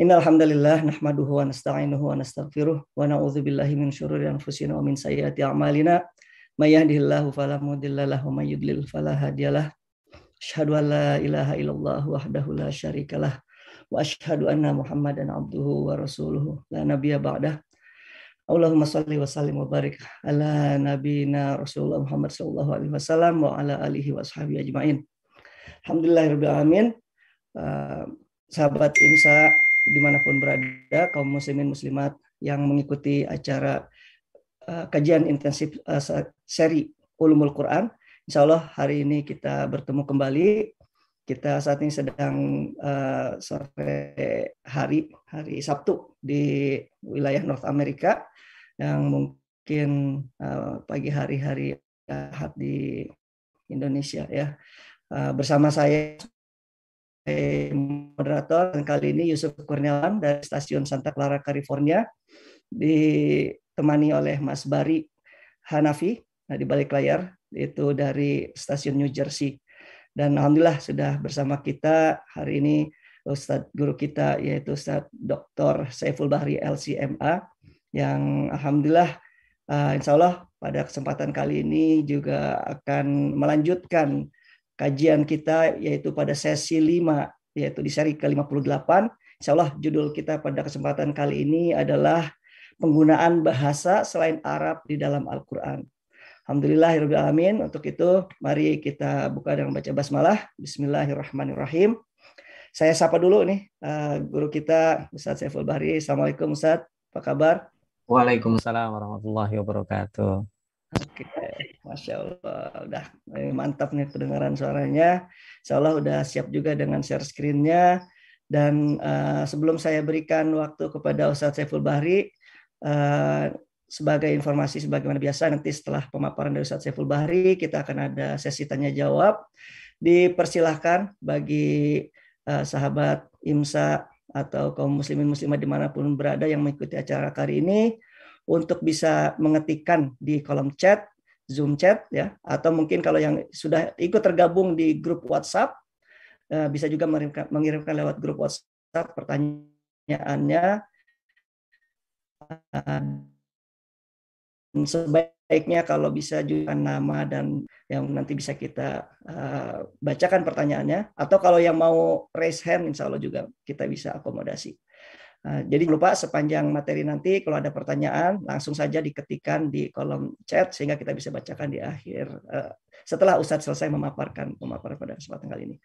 Innalhamdulillah, alhamdulillah nahmaduhu wa nasta'inuhu wa nastaghfiruh wa na'udzu billahi min syururi anfusina wa min sayyiati a'malina may yahdihillahu fala mudilla lahu wa may yudlil fala hadiyalah asyhadu an la ilaha illallah wahdahu la syarikalah wa asyhadu anna muhammadan abduhu wa rasuluh la nabiyya ba'dah Allahumma salli wa sallim wa barik ala nabiyyina rasulullah Muhammad sallallahu alaihi wasallam wa ala alihi wa sahbihi ajmain alhamdulillahirabbil alamin uh, sahabat insa dimanapun berada kaum muslimin muslimat yang mengikuti acara uh, kajian intensif uh, seri ulumul Quran. Insya Allah hari ini kita bertemu kembali. Kita saat ini sedang uh, sore hari hari Sabtu di wilayah North America yang mungkin uh, pagi hari-hari Ahad di Indonesia ya. Uh, bersama saya Eh, moderator dan kali ini Yusuf Kurniawan dari stasiun Santa Clara, California ditemani oleh Mas Bari Hanafi nah, di balik layar itu dari stasiun New Jersey dan alhamdulillah sudah bersama kita hari ini Ustadz guru kita yaitu Ustadz Dr. Saiful Bahri LCMA yang alhamdulillah uh, insya Allah pada kesempatan kali ini juga akan melanjutkan kajian kita yaitu pada sesi 5 yaitu di seri ke-58. Insya Allah judul kita pada kesempatan kali ini adalah penggunaan bahasa selain Arab di dalam Al-Quran. Alhamdulillahirrahmanirrahim. Ya Untuk itu mari kita buka dengan baca basmalah. Bismillahirrahmanirrahim. Saya sapa dulu nih eh, guru kita Ustaz Saiful Bahri. Assalamualaikum Ustaz. Apa kabar? Waalaikumsalam warahmatullahi wabarakatuh. Oke, masya Allah, udah eh, mantap nih kedengaran suaranya. Insya Allah udah siap juga dengan share screennya. Dan uh, sebelum saya berikan waktu kepada Ustadz Saiful Bahri, uh, sebagai informasi sebagaimana biasa nanti setelah pemaparan dari Ustadz Saiful Bahri kita akan ada sesi tanya jawab. Dipersilahkan bagi uh, sahabat IMSA atau kaum muslimin muslimah dimanapun berada yang mengikuti acara kali ini untuk bisa mengetikkan di kolom chat, Zoom chat ya, atau mungkin kalau yang sudah ikut tergabung di grup WhatsApp eh, bisa juga mengirimkan, lewat grup WhatsApp pertanyaannya sebaiknya kalau bisa juga nama dan yang nanti bisa kita eh, bacakan pertanyaannya atau kalau yang mau raise hand insya Allah juga kita bisa akomodasi. Eh, jadi lupa sepanjang materi nanti kalau ada pertanyaan langsung saja diketikkan di kolom chat sehingga kita bisa bacakan di akhir eh, setelah Ustadz selesai memaparkan pemaparan pada kesempatan kali ini.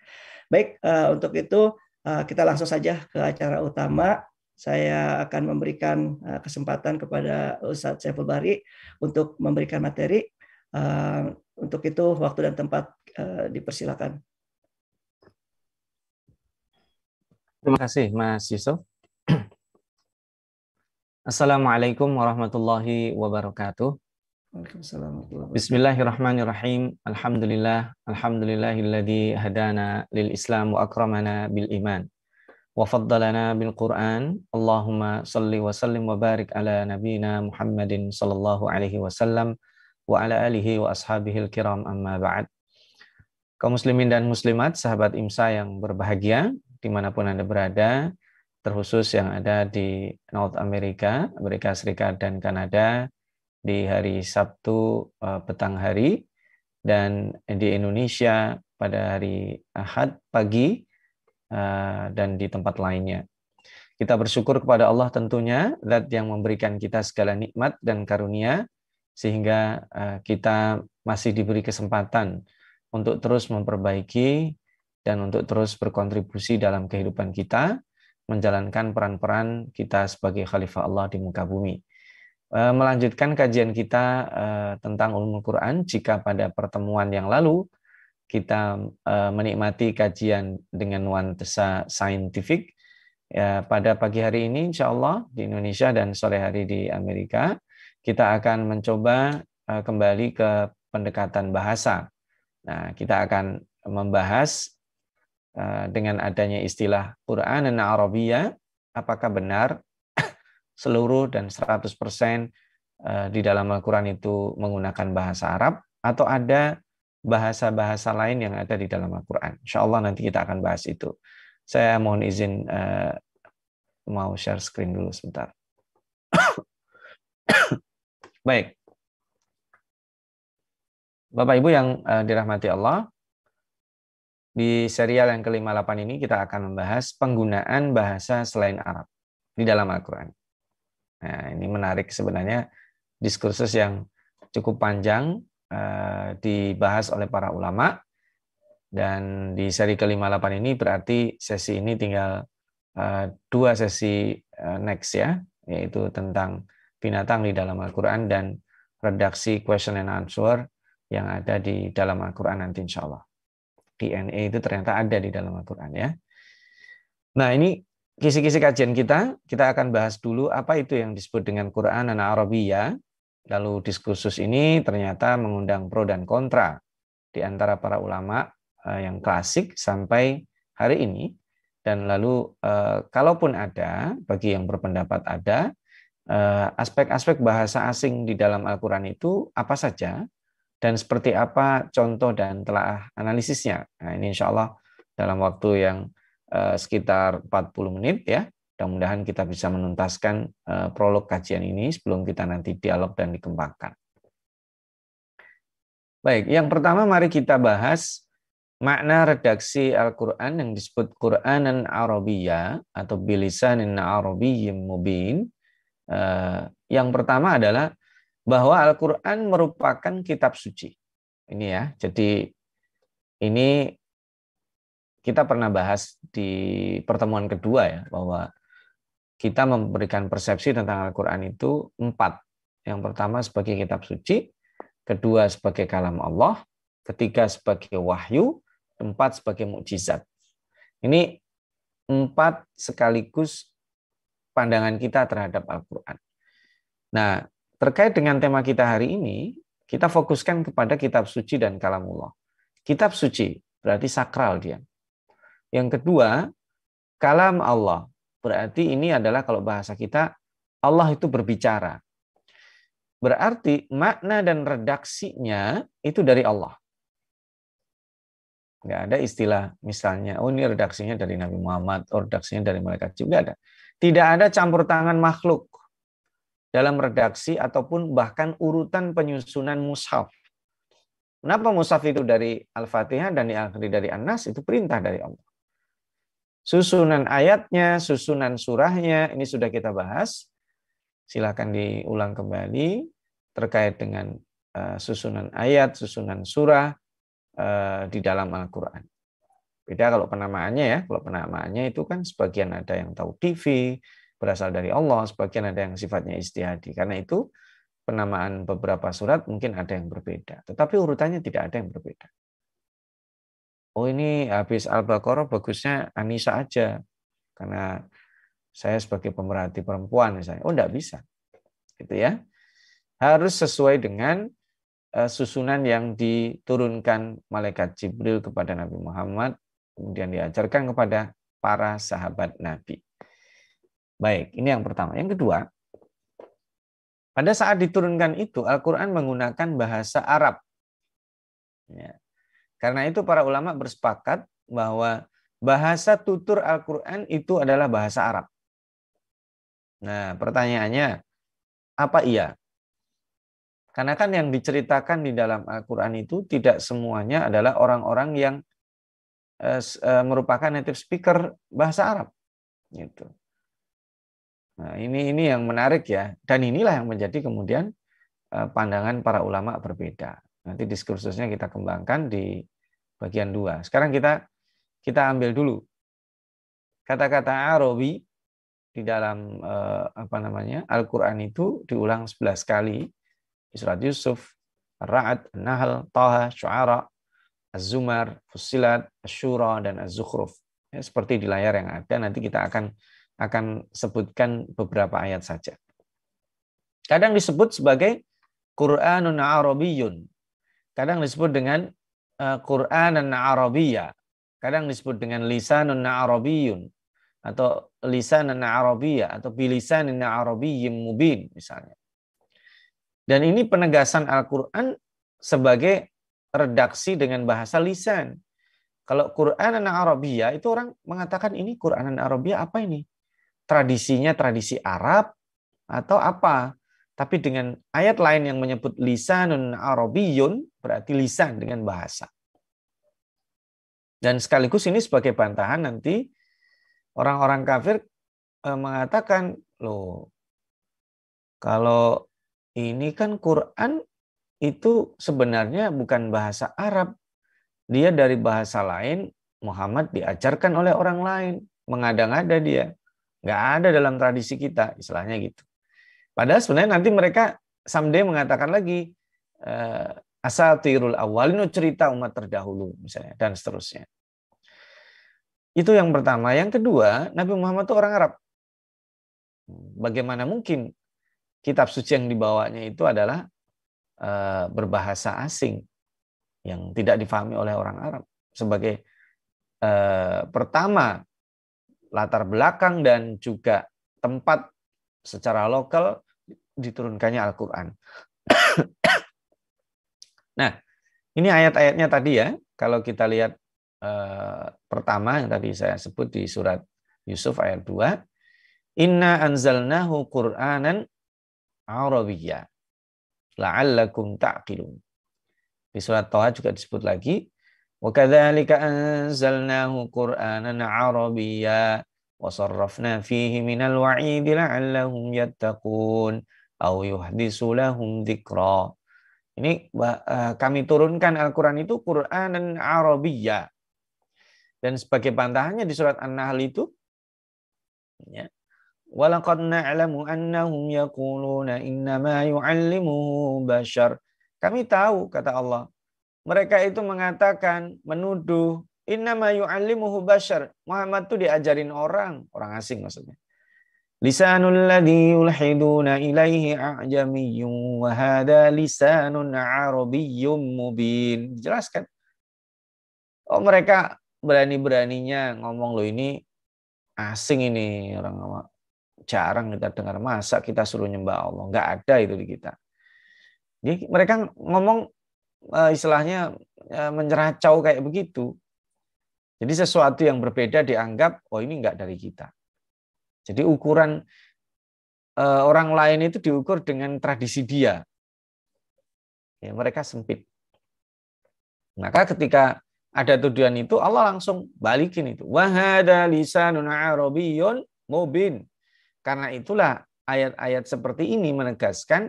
Baik, eh, untuk itu kita langsung saja ke acara utama. Saya akan memberikan kesempatan kepada Ustadz Saiful Bari untuk memberikan materi. Untuk itu waktu dan tempat dipersilakan. Terima kasih Mas Yusuf. Assalamualaikum warahmatullahi wabarakatuh. Bismillahirrahmanirrahim. Alhamdulillah. Alhamdulillahilladzi hadana lil Islam wa akramana bil iman. Wa faddalana bil Qur'an. Allahumma salli wa sallim wa barik ala nabina Muhammadin sallallahu alaihi wasallam wa ala alihi wa al kiram amma ba'd. Kaum muslimin dan muslimat, sahabat IMSA yang berbahagia, dimanapun Anda berada, terkhusus yang ada di North America, Amerika Serikat dan Kanada di hari Sabtu eh, petang hari dan di Indonesia pada hari Ahad pagi eh, dan di tempat lainnya. Kita bersyukur kepada Allah tentunya zat yang memberikan kita segala nikmat dan karunia sehingga eh, kita masih diberi kesempatan untuk terus memperbaiki dan untuk terus berkontribusi dalam kehidupan kita menjalankan peran-peran kita sebagai khalifah Allah di muka bumi. Eh, melanjutkan kajian kita eh, tentang ulumul Quran, jika pada pertemuan yang lalu kita eh, menikmati kajian dengan nuansa saintifik, ya, pada pagi hari ini insya Allah di Indonesia dan sore hari di Amerika, kita akan mencoba kembali ke pendekatan bahasa. Nah, kita akan membahas Eh, dengan adanya istilah Quran dan Arabia, apakah benar seluruh dan 100% eh, di dalam Al-Quran itu menggunakan bahasa Arab, atau ada bahasa-bahasa lain yang ada di dalam Al-Quran. Insya Allah nanti kita akan bahas itu. Saya mohon izin eh, mau share screen dulu sebentar. Baik. Bapak Ibu yang dirahmati Allah, di serial yang ke-58 ini kita akan membahas penggunaan bahasa selain Arab di dalam Al-Quran. Nah, ini menarik sebenarnya diskursus yang cukup panjang eh, dibahas oleh para ulama. Dan di seri ke-58 ini berarti sesi ini tinggal eh, dua sesi eh, next ya, yaitu tentang binatang di dalam Al-Quran dan redaksi question and answer yang ada di dalam Al-Quran nanti insya Allah. DNA itu ternyata ada di dalam Al-Quran ya. Nah ini kisi-kisi kajian kita, kita akan bahas dulu apa itu yang disebut dengan Quran dan Arabiya. Lalu diskursus ini ternyata mengundang pro dan kontra di antara para ulama eh, yang klasik sampai hari ini. Dan lalu eh, kalaupun ada, bagi yang berpendapat ada, eh, aspek-aspek bahasa asing di dalam Al-Quran itu apa saja, dan seperti apa contoh dan telah analisisnya. Nah, ini insya Allah dalam waktu yang eh, sekitar 40 menit ya. Mudah-mudahan kita bisa menuntaskan eh, prolog kajian ini sebelum kita nanti dialog dan dikembangkan. Baik, yang pertama mari kita bahas makna redaksi Al-Quran yang disebut Quranan Arabiya atau Bilisanin Arabiyim Mubin. Eh, yang pertama adalah bahwa Al-Quran merupakan kitab suci. Ini ya, jadi ini kita pernah bahas di pertemuan kedua ya, bahwa kita memberikan persepsi tentang Al-Quran itu empat. Yang pertama sebagai kitab suci, kedua sebagai kalam Allah, ketiga sebagai wahyu, empat sebagai mukjizat. Ini empat sekaligus pandangan kita terhadap Al-Quran. Nah, terkait dengan tema kita hari ini, kita fokuskan kepada kitab suci dan kalamullah. Kitab suci berarti sakral dia. Yang kedua, kalam Allah. Berarti ini adalah kalau bahasa kita Allah itu berbicara. Berarti makna dan redaksinya itu dari Allah. Nggak ada istilah misalnya, oh ini redaksinya dari Nabi Muhammad, oh redaksinya dari malaikat juga ada. Tidak ada campur tangan makhluk dalam redaksi ataupun bahkan urutan penyusunan mushaf. Kenapa mushaf itu dari Al-Fatihah dan diakhiri dari An-Nas itu perintah dari Allah. Susunan ayatnya, susunan surahnya ini sudah kita bahas. Silakan diulang kembali terkait dengan eh, susunan ayat, susunan surah eh, di dalam Al-Qur'an. Beda kalau penamaannya ya, kalau penamaannya itu kan sebagian ada yang tahu TV, berasal dari Allah, sebagian ada yang sifatnya istihadi. Karena itu penamaan beberapa surat mungkin ada yang berbeda, tetapi urutannya tidak ada yang berbeda. Oh ini habis Al-Baqarah bagusnya Anissa aja, karena saya sebagai pemerhati perempuan misalnya. Oh enggak bisa, gitu ya. Harus sesuai dengan eh, susunan yang diturunkan malaikat Jibril kepada Nabi Muhammad, kemudian diajarkan kepada para sahabat Nabi. Baik, ini yang pertama. Yang kedua, pada saat diturunkan itu Al-Quran menggunakan bahasa Arab. Ya. Karena itu para ulama bersepakat bahwa bahasa tutur Al-Quran itu adalah bahasa Arab. Nah, pertanyaannya, apa iya? Karena kan yang diceritakan di dalam Al-Quran itu tidak semuanya adalah orang-orang yang eh, eh, merupakan native speaker bahasa Arab. Gitu. Nah, ini ini yang menarik ya. Dan inilah yang menjadi kemudian eh, pandangan para ulama berbeda. Nanti diskursusnya kita kembangkan di bagian dua. Sekarang kita kita ambil dulu kata-kata Arabi di dalam eh, apa namanya Al-Qur'an itu diulang 11 kali surat Yusuf, Ra'ad, Nahl, Taha, Shuara Az-Zumar, Fussilat, Ashura, dan Az-Zukhruf. Ya, seperti di layar yang ada nanti kita akan akan sebutkan beberapa ayat saja. Kadang disebut sebagai Qur'anun Arabiyyun. Kadang disebut dengan eh, Qur'anan Arabiyya. Kadang disebut dengan lisanun Arabiyyun atau lisanan Arabiyya atau bilisanin Arabiyyin mubin misalnya. Dan ini penegasan Al-Qur'an sebagai redaksi dengan bahasa lisan. Kalau Qur'anan Arabiyya itu orang mengatakan ini Qur'anan Arabiyya apa ini? tradisinya tradisi Arab atau apa. Tapi dengan ayat lain yang menyebut lisanun arabiyun berarti lisan dengan bahasa. Dan sekaligus ini sebagai bantahan nanti orang-orang kafir e, mengatakan, loh kalau ini kan Quran itu sebenarnya bukan bahasa Arab. Dia dari bahasa lain, Muhammad diajarkan oleh orang lain, mengada-ngada dia. Nggak ada dalam tradisi kita, istilahnya gitu. Padahal sebenarnya nanti mereka someday mengatakan lagi, eh, asal tirul awalinu oh, cerita umat terdahulu, misalnya, dan seterusnya. Itu yang pertama. Yang kedua, Nabi Muhammad itu orang Arab. Bagaimana mungkin kitab suci yang dibawanya itu adalah eh, berbahasa asing yang tidak difahami oleh orang Arab sebagai eh, pertama latar belakang dan juga tempat secara lokal diturunkannya Al-Quran. nah, ini ayat-ayatnya tadi ya. Kalau kita lihat eh, pertama yang tadi saya sebut di surat Yusuf ayat 2. Inna anzalnahu Qur'anan Arabiyya la'allakum ta'qilun. Di surat Toha juga disebut lagi وكذلك أنزلناه قرآنا عربيا وصرفنا فيه من الوعيد لعلهم يتقون أو يحدث لهم ذكرا Ini eh, kami turunkan Al-Quran itu Quran dan Arabiya. Dan sebagai bantahannya di surat An-Nahl itu, ya, Walakad نَعْلَمُ annahum yakuluna innama yu'allimuhu bashar. Kami tahu, kata Allah, mereka itu mengatakan, menuduh, innama yu'allimuhu bashar. Muhammad itu diajarin orang, orang asing maksudnya. Lisanul ladhi yulhiduna ilaihi a'jamiyyun wa hadha lisanun arabiyyun mubin. Jelaskan. Oh mereka berani-beraninya ngomong lo ini asing ini orang jarang kita dengar masa kita suruh nyembah Allah nggak ada itu di kita. Jadi mereka ngomong Eh, istilahnya uh, kayak begitu. Jadi sesuatu yang berbeda dianggap oh ini enggak dari kita. Jadi ukuran eh, orang lain itu diukur dengan tradisi dia. Ya, mereka sempit. Maka ketika ada tuduhan itu Allah langsung balikin itu. Wahada lisanun arabiyyun mubin. Karena itulah ayat-ayat seperti ini menegaskan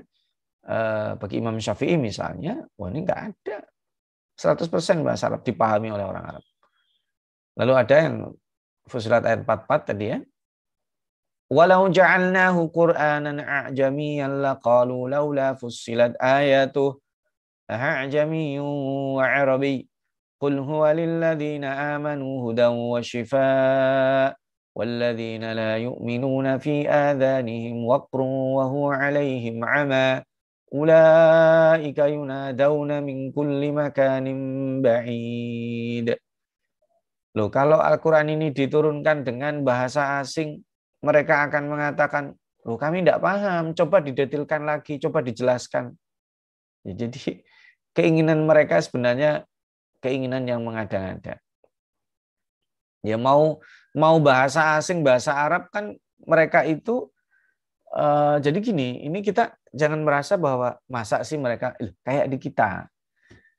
Eh, bagi Imam Syafi'i misalnya, wah ini nggak ada. 100% bahasa Arab dipahami oleh orang Arab. Lalu ada yang Fusilat ayat 44 tadi ya. Walau ja'alnahu Qur'anan a'jamiyyan laqalu laula fussilat ayatuh a'jamiyyun wa Arabi. Qul huwa lilladzina amanu hudan wa shifaa' والذين لا fi في آذانهم وقر وهو عليهم عمى أولئك yunadawna min kulli makanin ba'id. Loh, kalau Al-Quran ini diturunkan dengan bahasa asing, mereka akan mengatakan, loh kami tidak paham, coba didetilkan lagi, coba dijelaskan. Ya, jadi keinginan mereka sebenarnya keinginan yang mengada-ngada. Ya mau mau bahasa asing, bahasa Arab kan mereka itu uh, jadi gini, ini kita jangan merasa bahwa masa sih mereka kayak di kita.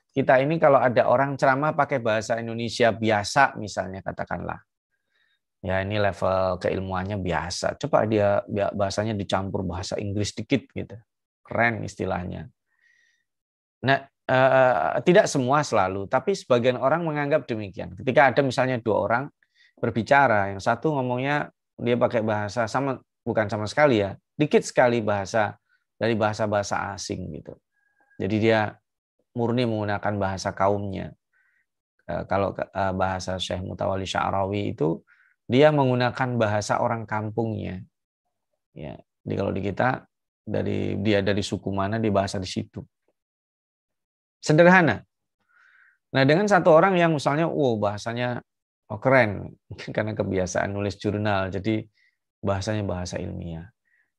Kita ini kalau ada orang ceramah pakai bahasa Indonesia biasa misalnya katakanlah. Ya ini level keilmuannya biasa. Coba dia bahasanya dicampur bahasa Inggris dikit gitu. Keren istilahnya. Nah, eh, tidak semua selalu, tapi sebagian orang menganggap demikian. Ketika ada misalnya dua orang berbicara, yang satu ngomongnya dia pakai bahasa sama bukan sama sekali ya, dikit sekali bahasa dari bahasa-bahasa asing gitu. Jadi dia murni menggunakan bahasa kaumnya. E, kalau e, bahasa Syekh Mutawali Sya'rawi itu dia menggunakan bahasa orang kampungnya. Ya, jadi kalau di kita dari dia dari suku mana di bahasa di situ. Sederhana. Nah, dengan satu orang yang misalnya wow bahasanya oh keren karena kebiasaan nulis jurnal jadi bahasanya bahasa ilmiah.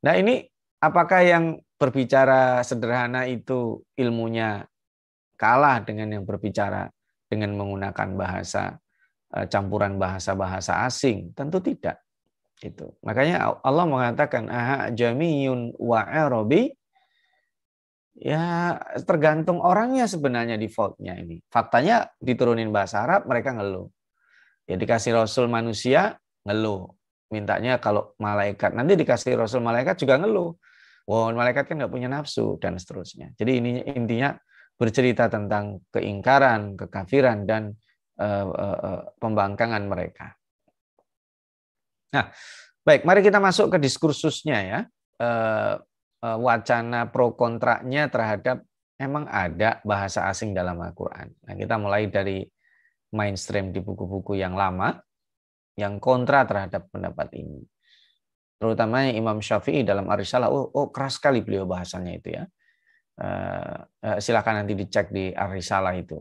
Nah, ini apakah yang berbicara sederhana itu ilmunya kalah dengan yang berbicara dengan menggunakan bahasa eh, campuran bahasa-bahasa asing? Tentu tidak. Itu. Makanya Allah mengatakan aha jamiyun wa arabi ya tergantung orangnya sebenarnya defaultnya ini. Faktanya diturunin bahasa Arab mereka ngeluh. Ya dikasih Rasul manusia ngeluh. Mintanya kalau malaikat. Nanti dikasih Rasul malaikat juga ngeluh. Wow, malaikat kan nggak punya nafsu dan seterusnya. Jadi ini intinya bercerita tentang keingkaran, kekafiran dan uh, uh, uh, pembangkangan mereka. Nah, baik, mari kita masuk ke diskursusnya ya. Uh, uh, wacana pro kontraknya terhadap emang ada bahasa asing dalam Al-Qur'an. Nah, kita mulai dari mainstream di buku-buku yang lama yang kontra terhadap pendapat ini terutama Imam Syafi'i dalam Arisalah oh, oh keras sekali beliau bahasanya itu ya eh, eh, silakan nanti dicek di Arisalah itu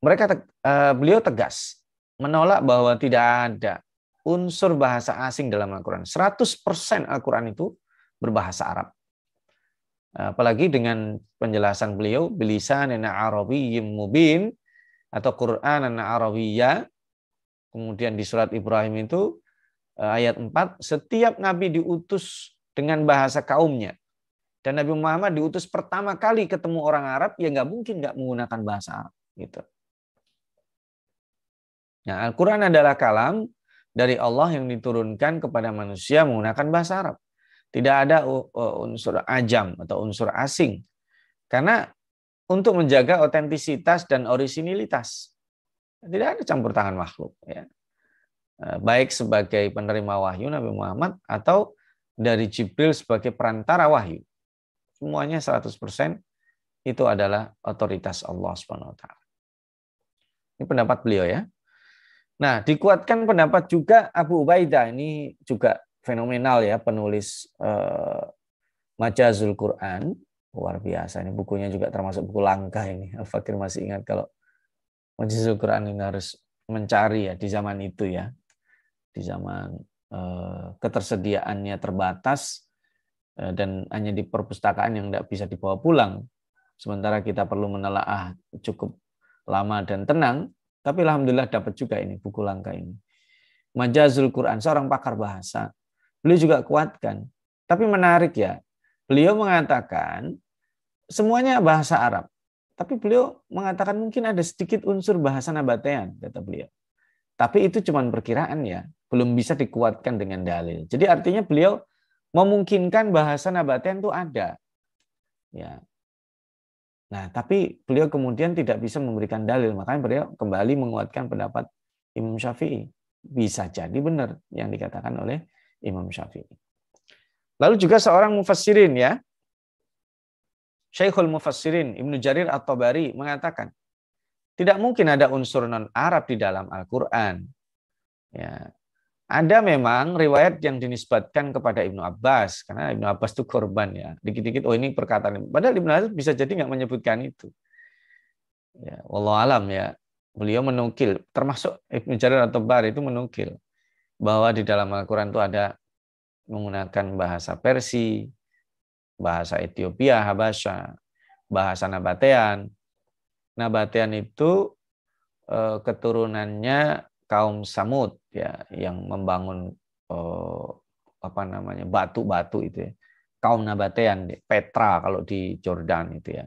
mereka eh, beliau tegas menolak bahwa tidak ada unsur bahasa asing dalam Al-Quran. 100% Al-Quran itu berbahasa Arab. Apalagi dengan penjelasan beliau, bilisan bilisanin Arabi mubin, atau Qur'an Qur'anan Arabiya kemudian di surat Ibrahim itu, Eh, ayat 4, setiap nabi diutus dengan bahasa kaumnya. Dan Nabi Muhammad diutus pertama kali ketemu orang Arab, ya nggak mungkin nggak menggunakan bahasa Arab. Gitu. Nah, Al-Quran adalah kalam dari Allah yang diturunkan kepada manusia menggunakan bahasa Arab. Tidak ada unsur ajam atau unsur asing. Karena untuk menjaga otentisitas dan orisinilitas. Tidak ada campur tangan makhluk. Ya. Eh, baik sebagai penerima wahyu Nabi Muhammad atau dari Jibril sebagai perantara wahyu. Semuanya 100% itu adalah otoritas Allah Subhanahu wa taala. Ini pendapat beliau ya. Nah, dikuatkan pendapat juga Abu Ubaidah ini juga fenomenal ya penulis eh, Majazul Quran luar biasa ini bukunya juga termasuk buku langka ini. Al Fakir masih ingat kalau Majazul Quran ini harus mencari ya di zaman itu ya di zaman eh, ketersediaannya terbatas eh, dan hanya di perpustakaan yang tidak bisa dibawa pulang. Sementara kita perlu menelaah ah, cukup lama dan tenang, tapi alhamdulillah dapat juga ini buku langka ini. Majazul Quran, seorang pakar bahasa. Beliau juga kuatkan. Tapi menarik ya, beliau mengatakan semuanya bahasa Arab. Tapi beliau mengatakan mungkin ada sedikit unsur bahasa Nabatean, kata beliau. Tapi itu cuma perkiraan ya, belum bisa dikuatkan dengan dalil. Jadi artinya beliau memungkinkan bahasa nabatean itu ada. Ya. Nah, tapi beliau kemudian tidak bisa memberikan dalil, makanya beliau kembali menguatkan pendapat Imam Syafi'i. Bisa jadi benar yang dikatakan oleh Imam Syafi'i. Lalu juga seorang mufassirin ya. Syekhul Mufassirin Ibnu Jarir At-Tabari mengatakan, tidak mungkin ada unsur non-Arab di dalam Al-Quran. Ya. Ada memang riwayat yang dinisbatkan kepada Ibnu Abbas, karena Ibnu Abbas itu korban ya. Dikit-dikit, oh ini perkataan. Padahal Ibnu Abbas bisa jadi nggak menyebutkan itu. Ya, Wallah alam ya. Beliau menukil, termasuk Ibnu Jarir atau Bar itu menukil bahwa di dalam Al-Quran itu ada menggunakan bahasa Persi, bahasa Ethiopia, bahasa bahasa Nabatean, Nabatian itu eh, keturunannya kaum Samud ya yang membangun eh, apa namanya batu-batu itu ya. Kaum Nabatean, Petra kalau di Jordan itu ya.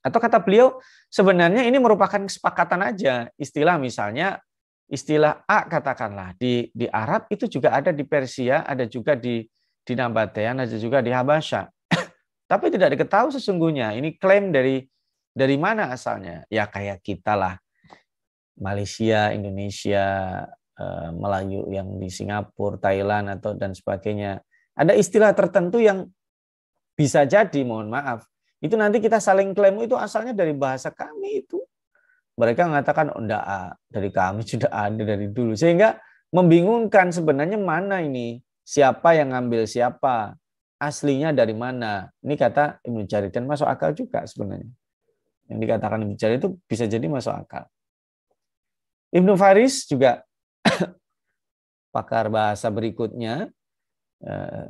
Atau kata beliau sebenarnya ini merupakan kesepakatan aja. Istilah misalnya istilah A katakanlah di di Arab itu juga ada di Persia, ada juga di di Nabatean, ada juga di Habasya. Tapi tidak diketahui sesungguhnya. Ini klaim dari dari mana asalnya? Ya kayak kita lah. Malaysia, Indonesia, eh, Melayu yang di Singapura, Thailand atau dan sebagainya. Ada istilah tertentu yang bisa jadi, mohon maaf, itu nanti kita saling klaim oh, itu asalnya dari bahasa kami itu. Mereka mengatakan oh, enggak, ah, dari kami sudah ada dari dulu. Sehingga membingungkan sebenarnya mana ini, siapa yang ngambil siapa, aslinya dari mana. Ini kata Ibnu Jarid, dan masuk akal juga sebenarnya yang dikatakan Ibnu Jarir itu bisa jadi masuk akal. Ibnu Faris juga pakar bahasa berikutnya eh,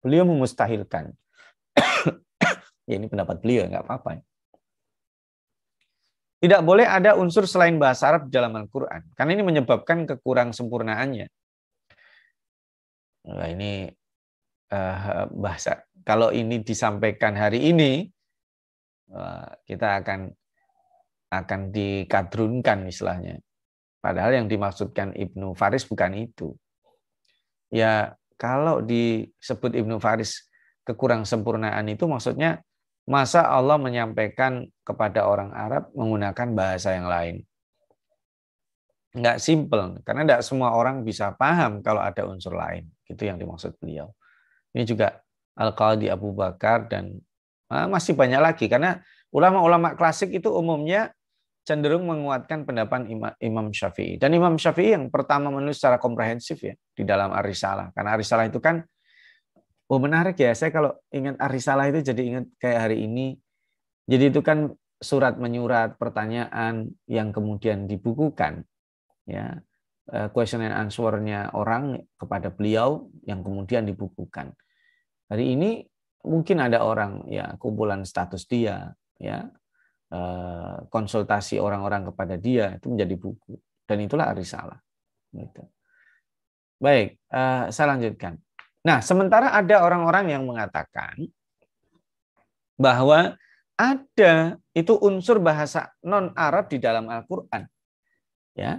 beliau memustahilkan. ya ini pendapat beliau nggak apa-apa. Tidak boleh ada unsur selain bahasa Arab dalam Al-Quran. Karena ini menyebabkan kekurang sempurnaannya. Nah, ini eh, bahasa. Kalau ini disampaikan hari ini, Eh, kita akan akan dikadrunkan istilahnya. Padahal yang dimaksudkan Ibnu Faris bukan itu. Ya kalau disebut Ibnu Faris kekurang sempurnaan itu maksudnya masa Allah menyampaikan kepada orang Arab menggunakan bahasa yang lain. Enggak simple, karena enggak semua orang bisa paham kalau ada unsur lain. Itu yang dimaksud beliau. Ini juga Al-Qadi Abu Bakar dan Ah, masih banyak lagi karena ulama-ulama klasik itu umumnya cenderung menguatkan pendapat Imam Syafi'i. Dan Imam Syafi'i yang pertama menulis secara komprehensif ya di dalam Arisalah. Karena Arisalah itu kan oh menarik ya. Saya kalau ingat Arisalah itu jadi ingat kayak hari ini. Jadi itu kan surat menyurat pertanyaan yang kemudian dibukukan ya question eh, and answer-nya orang kepada beliau yang kemudian dibukukan. Hari ini mungkin ada orang ya kumpulan status dia ya eh, konsultasi orang-orang kepada dia itu menjadi buku dan itulah arisalah gitu. baik eh, saya lanjutkan nah sementara ada orang-orang yang mengatakan bahwa ada itu unsur bahasa non Arab di dalam Al-Qur'an ya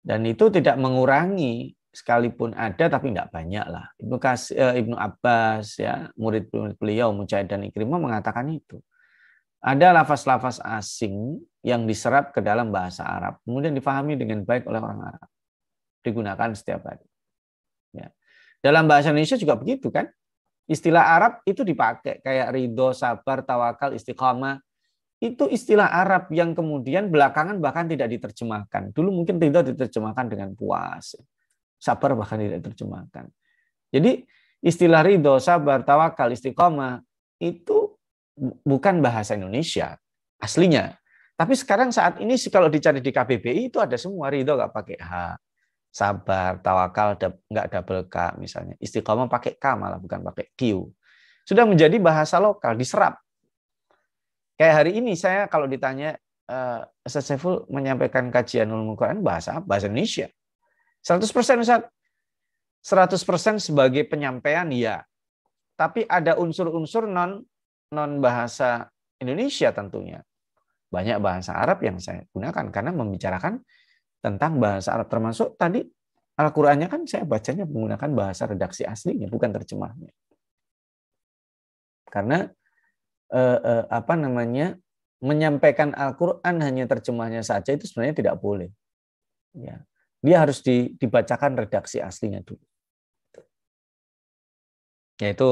dan itu tidak mengurangi sekalipun ada tapi tidak banyak lah. Ibnu Kas, eh, Ibnu Abbas ya murid-murid beliau Mujahid dan Ikrimah mengatakan itu. Ada lafaz-lafaz asing yang diserap ke dalam bahasa Arab kemudian difahami dengan baik oleh orang Arab. Digunakan setiap hari. Ya. Dalam bahasa Indonesia juga begitu kan? Istilah Arab itu dipakai kayak ridho, sabar, tawakal, istiqamah. Itu istilah Arab yang kemudian belakangan bahkan tidak diterjemahkan. Dulu mungkin ridho diterjemahkan dengan puas sabar bahkan tidak terjemahkan. Jadi istilah ridho, sabar, tawakal, istiqomah itu bukan bahasa Indonesia aslinya. Tapi sekarang saat ini sih kalau dicari di KBBI itu ada semua ridho nggak pakai H, sabar, tawakal nggak double K misalnya, istiqomah pakai K malah bukan pakai Q. Sudah menjadi bahasa lokal, diserap. Kayak hari ini saya kalau ditanya, uh, Ustaz menyampaikan kajian ilmu Quran bahasa apa? Bahasa Indonesia. 100% persen Ustaz? 100% persen sebagai penyampaian ya. Tapi ada unsur-unsur non non bahasa Indonesia tentunya. Banyak bahasa Arab yang saya gunakan karena membicarakan tentang bahasa Arab termasuk tadi Al-Qur'annya kan saya bacanya menggunakan bahasa redaksi aslinya bukan terjemahnya. Karena eh, eh, apa namanya? menyampaikan Al-Qur'an hanya terjemahnya saja itu sebenarnya tidak boleh. Ya dia harus dibacakan redaksi aslinya dulu. Yaitu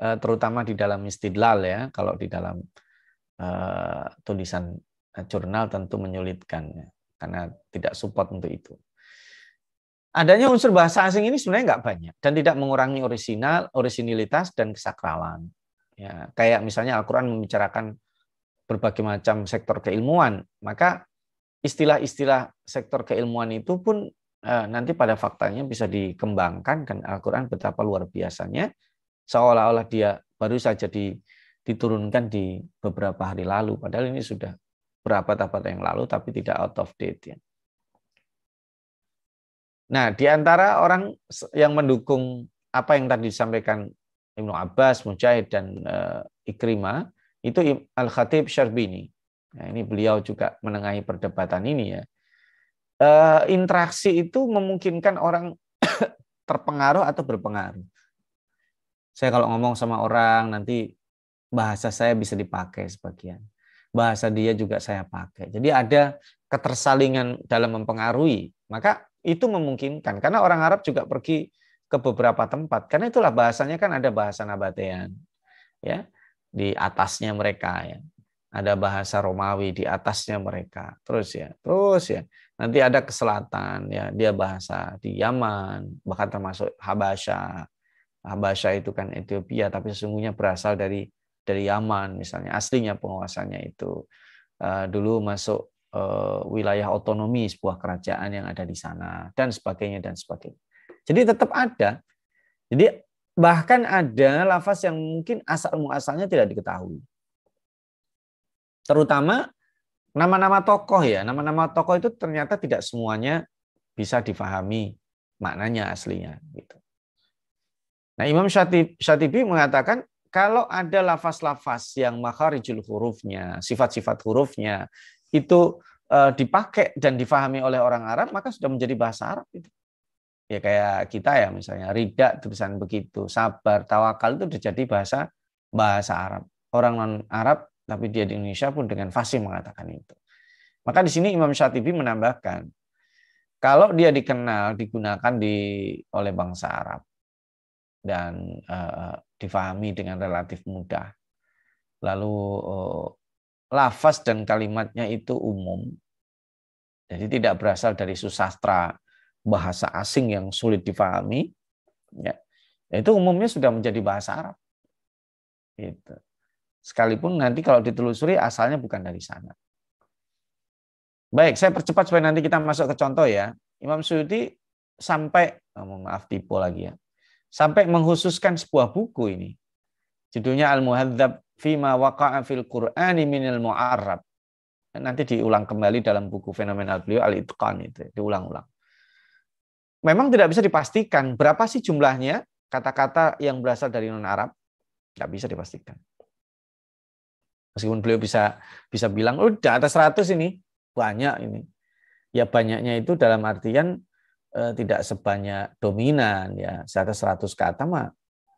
eh, terutama di dalam istidlal ya, kalau di dalam eh, tulisan eh, jurnal tentu menyulitkan karena tidak support untuk itu. Adanya unsur bahasa asing ini sebenarnya nggak banyak dan tidak mengurangi orisinal, orisinalitas dan kesakralan. Ya, kayak misalnya Al-Quran membicarakan berbagai macam sektor keilmuan, maka istilah-istilah sektor keilmuan itu pun eh, nanti pada faktanya bisa dikembangkan kan Al-Qur'an betapa luar biasanya seolah-olah dia baru saja diturunkan di beberapa hari lalu padahal ini sudah berapa tahun yang lalu tapi tidak out of date ya. Nah, di antara orang yang mendukung apa yang tadi disampaikan Ibnu Abbas, Mujahid dan eh, Ikrimah itu Al-Khatib Syarbini. Nah, ini beliau juga menengahi perdebatan ini ya. Eh, interaksi itu memungkinkan orang terpengaruh atau berpengaruh. Saya kalau ngomong sama orang nanti bahasa saya bisa dipakai sebagian. Bahasa dia juga saya pakai. Jadi ada ketersalingan dalam mempengaruhi. Maka itu memungkinkan karena orang Arab juga pergi ke beberapa tempat. Karena itulah bahasanya kan ada bahasa Nabatean. Ya, di atasnya mereka ya ada bahasa Romawi di atasnya mereka. Terus ya, terus ya. Nanti ada ke selatan ya, dia bahasa di Yaman, bahkan termasuk Habasya. Habasya itu kan Ethiopia, tapi sesungguhnya berasal dari dari Yaman misalnya. Aslinya penguasanya itu eh, dulu masuk eh, wilayah otonomi sebuah kerajaan yang ada di sana dan sebagainya dan sebagainya. Jadi tetap ada. Jadi bahkan ada lafaz yang mungkin asal muasalnya tidak diketahui. Terutama nama-nama tokoh ya. Nama-nama tokoh itu ternyata tidak semuanya bisa difahami maknanya aslinya gitu. Nah, Imam Syatibi, mengatakan kalau ada lafaz-lafaz yang makharijul hurufnya, sifat-sifat hurufnya itu e, dipakai dan difahami oleh orang Arab, maka sudah menjadi bahasa Arab itu. Ya kayak kita ya misalnya rida tulisan begitu, sabar, tawakal itu sudah jadi bahasa bahasa Arab. Orang non Arab tapi dia di Indonesia pun dengan fasih mengatakan itu. Maka di sini Imam Syatibi menambahkan, kalau dia dikenal digunakan di oleh bangsa Arab dan eh, difahami dengan relatif mudah, lalu eh, lafaz dan kalimatnya itu umum, jadi tidak berasal dari susastra bahasa asing yang sulit difahami, ya, itu umumnya sudah menjadi bahasa Arab. Gitu. Sekalipun nanti kalau ditelusuri asalnya bukan dari sana. Baik, saya percepat supaya nanti kita masuk ke contoh ya. Imam Suyuti sampai, oh, maaf tipe lagi ya, sampai menghususkan sebuah buku ini. Judulnya Al-Muhadzab Fima Waqa'a Fil Qur'ani Minil Mu'arrab. Nanti diulang kembali dalam buku fenomenal beliau Al-Itqan itu, diulang-ulang. Memang tidak bisa dipastikan berapa sih jumlahnya kata-kata yang berasal dari non-Arab. Tidak bisa dipastikan. Meskipun beliau bisa bisa bilang, oh, udah atas 100 ini, banyak ini. Ya banyaknya itu dalam artian eh, tidak sebanyak dominan ya. Atas 100 kata mah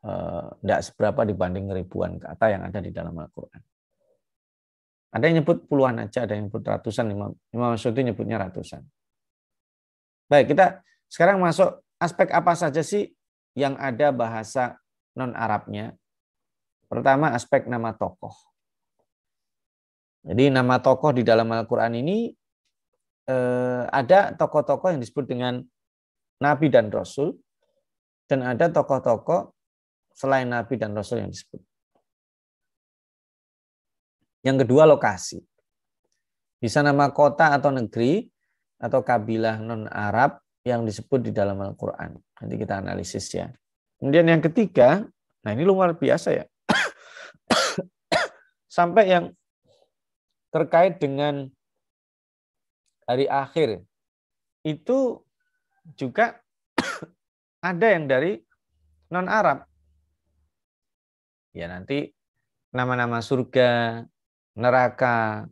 eh, tidak seberapa dibanding ribuan kata yang ada di dalam Al-Quran. Ada yang nyebut puluhan aja, ada yang nyebut ratusan. Imam, Imam nyebutnya ratusan. Baik, kita sekarang masuk aspek apa saja sih yang ada bahasa non-Arabnya. Pertama, aspek nama tokoh. Jadi nama tokoh di dalam Al-Quran ini eh, ada tokoh-tokoh yang disebut dengan Nabi dan Rasul, dan ada tokoh-tokoh selain Nabi dan Rasul yang disebut. Yang kedua lokasi. Bisa nama kota atau negeri atau kabilah non-Arab yang disebut di dalam Al-Quran. Nanti kita analisis ya. Kemudian yang ketiga, nah ini luar biasa ya. Sampai yang terkait dengan hari akhir itu juga ada yang dari non Arab. Ya nanti nama-nama surga, neraka,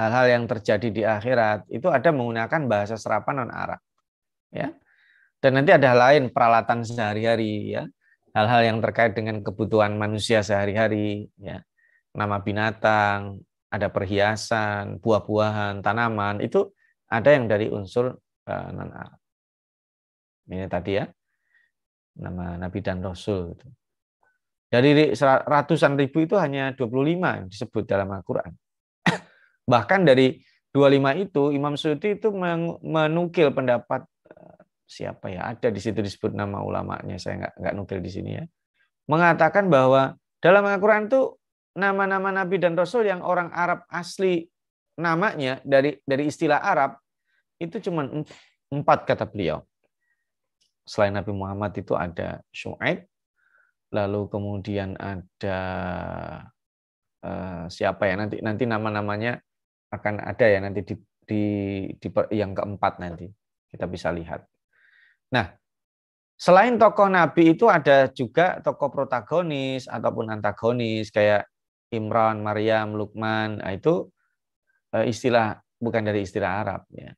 hal-hal yang terjadi di akhirat itu ada menggunakan bahasa serapan non Arab. Ya. Dan nanti ada hal lain peralatan sehari-hari ya. Hal-hal yang terkait dengan kebutuhan manusia sehari-hari ya. Nama binatang, ada perhiasan, buah-buahan, tanaman, itu ada yang dari unsur eh, non Arab. Ah, ini tadi ya, nama Nabi dan Rasul. Dari ratusan ribu itu hanya 25 yang disebut dalam Al-Quran. Bahkan dari 25 itu, Imam Suti itu menukil pendapat eh, siapa ya ada di situ disebut nama ulamanya saya nggak nggak nukil di sini ya mengatakan bahwa dalam Al-Quran itu nama-nama nabi dan rasul yang orang Arab asli namanya dari dari istilah Arab itu cuma empat kata beliau. Selain Nabi Muhammad itu ada Shu'aib, lalu kemudian ada uh, siapa ya nanti nanti nama-namanya akan ada ya nanti di, di, di yang keempat nanti kita bisa lihat. Nah, selain tokoh nabi itu ada juga tokoh protagonis ataupun antagonis kayak Imran, Maryam, Lukman, nah itu eh, istilah bukan dari istilah Arab ya.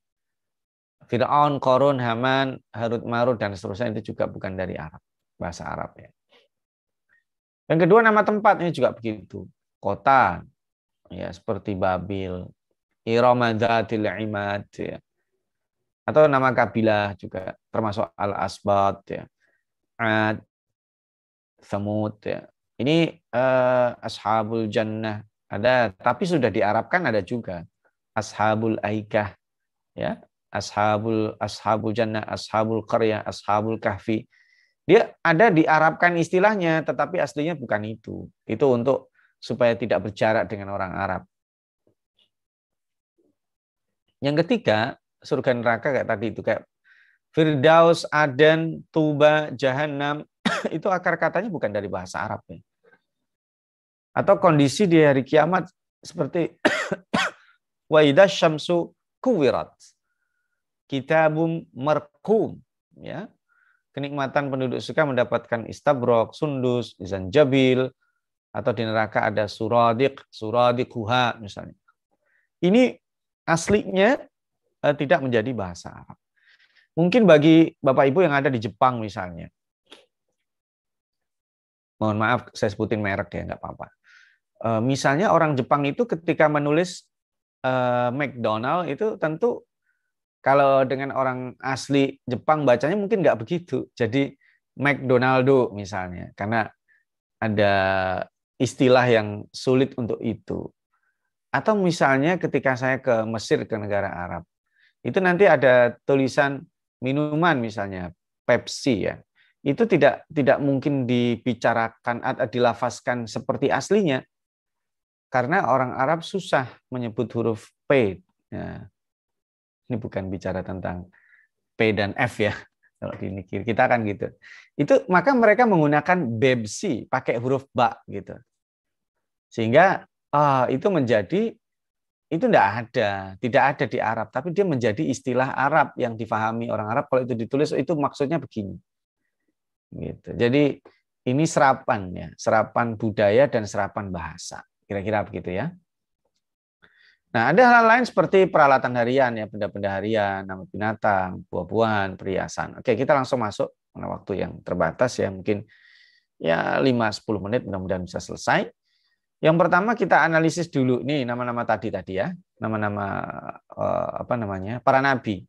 Fir'aun, Korun, Haman, Harut, Marut, dan seterusnya itu juga bukan dari Arab, bahasa Arab ya. Yang kedua nama tempat ini juga begitu. Kota ya seperti Babil, Iramadatil Imad ya. Atau nama kabilah juga termasuk Al-Asbat ya. Ad, Samud ya. Ini uh, ashabul jannah ada, tapi sudah diarabkan ada juga ashabul aikah, ya ashabul ashabul jannah, ashabul karya, ashabul kahfi. Dia ada diarabkan istilahnya, tetapi aslinya bukan itu. Itu untuk supaya tidak berjarak dengan orang Arab. Yang ketiga, surga neraka kayak tadi itu kayak Firdaus, Aden, Tuba, Jahannam. itu akar katanya bukan dari bahasa Arab ya atau kondisi di hari kiamat seperti waidah syamsu kuwirat kitabum merkum ya kenikmatan penduduk suka mendapatkan istabrok sundus izan jabil atau di neraka ada suradik suradik huha misalnya ini aslinya eh, tidak menjadi bahasa Arab mungkin bagi bapak ibu yang ada di Jepang misalnya mohon maaf saya sebutin merek ya nggak apa-apa Uh, misalnya orang Jepang itu ketika menulis uh, McDonald itu tentu kalau dengan orang asli Jepang bacanya mungkin nggak begitu. Jadi McDonaldo misalnya, karena ada istilah yang sulit untuk itu. Atau misalnya ketika saya ke Mesir ke negara Arab, itu nanti ada tulisan minuman misalnya Pepsi ya. Itu tidak tidak mungkin dibicarakan atau dilafaskan seperti aslinya karena orang Arab susah menyebut huruf P. Ya. Ini bukan bicara tentang P dan F ya. Kalau di kita kan gitu. Itu maka mereka menggunakan bebsi pakai huruf ba gitu. Sehingga ah, itu menjadi itu tidak ada, tidak ada di Arab, tapi dia menjadi istilah Arab yang difahami orang Arab. Kalau itu ditulis itu maksudnya begini. Gitu. Jadi ini serapan ya, serapan budaya dan serapan bahasa. Kira-kira begitu ya. Nah, ada hal lain seperti peralatan harian, ya, benda-benda harian, nama binatang, buah-buahan, perhiasan. Oke, kita langsung masuk karena waktu yang terbatas ya, mungkin ya 5-10 menit mudah-mudahan bisa selesai. Yang pertama kita analisis dulu nih nama-nama tadi tadi ya, nama-nama eh, apa namanya? para nabi.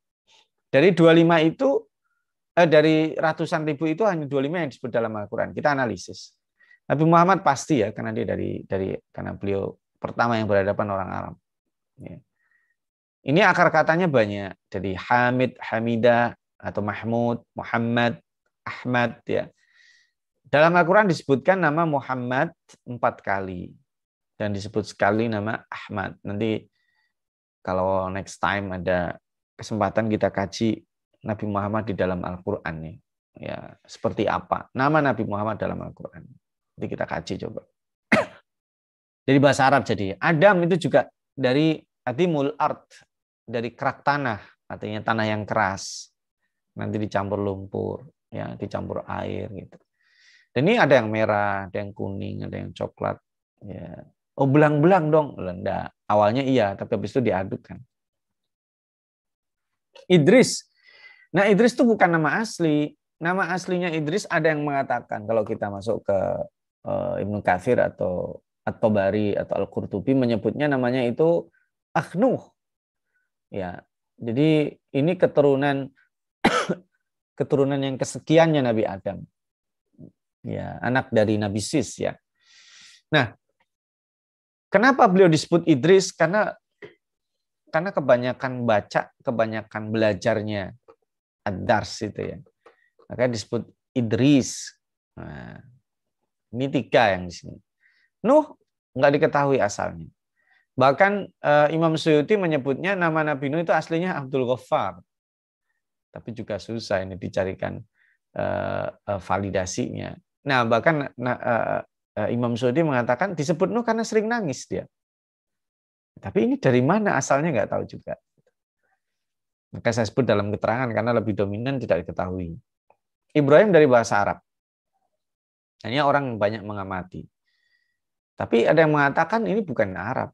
Dari 25 itu eh, dari ratusan ribu itu hanya 25 yang disebut dalam Al-Qur'an. Kita analisis. Nabi Muhammad pasti ya karena dia dari dari karena beliau pertama yang berhadapan orang Arab. Ya. Ini akar katanya banyak jadi Hamid, Hamida atau Mahmud, Muhammad, Ahmad ya. Dalam Al-Qur'an disebutkan nama Muhammad empat kali dan disebut sekali nama Ahmad. Nanti kalau next time ada kesempatan kita kaji Nabi Muhammad di dalam Al-Qur'an ya. Ya, seperti apa nama Nabi Muhammad dalam Al-Qur'an. Nanti kita kaji coba. dari bahasa Arab jadi. Adam itu juga dari atimul art, dari kerak tanah, artinya tanah yang keras. Nanti dicampur lumpur, ya, dicampur air gitu. Dan ini ada yang merah, ada yang kuning, ada yang coklat. Ya. Oh belang-belang dong, lenda Awalnya iya, tapi habis itu diaduk kan. Idris. Nah Idris itu bukan nama asli. Nama aslinya Idris ada yang mengatakan kalau kita masuk ke uh, Ibnu Katsir atau At-Tabari atau Al-Qurtubi menyebutnya namanya itu akhnuh. Ya. Jadi ini keturunan keturunan yang kesekiannya Nabi Adam. Ya, anak dari Nabi Sis ya. Nah, kenapa beliau disebut Idris? Karena karena kebanyakan baca, kebanyakan belajarnya ad-dars itu ya. Makanya disebut Idris. Nah, ini tiga yang di sini. Nuh nggak diketahui asalnya. Bahkan uh, Imam Suyuti menyebutnya nama Nabi Nuh itu aslinya Abdul Ghaffar. Tapi juga susah ini dicarikan uh, validasinya. Nah bahkan uh, uh, Imam Suyuti mengatakan disebut Nuh karena sering nangis dia. Tapi ini dari mana asalnya nggak tahu juga. Maka saya sebut dalam keterangan karena lebih dominan tidak diketahui. Ibrahim dari bahasa Arab. Hanya nah, orang banyak mengamati. Tapi ada yang mengatakan ini bukan Arab.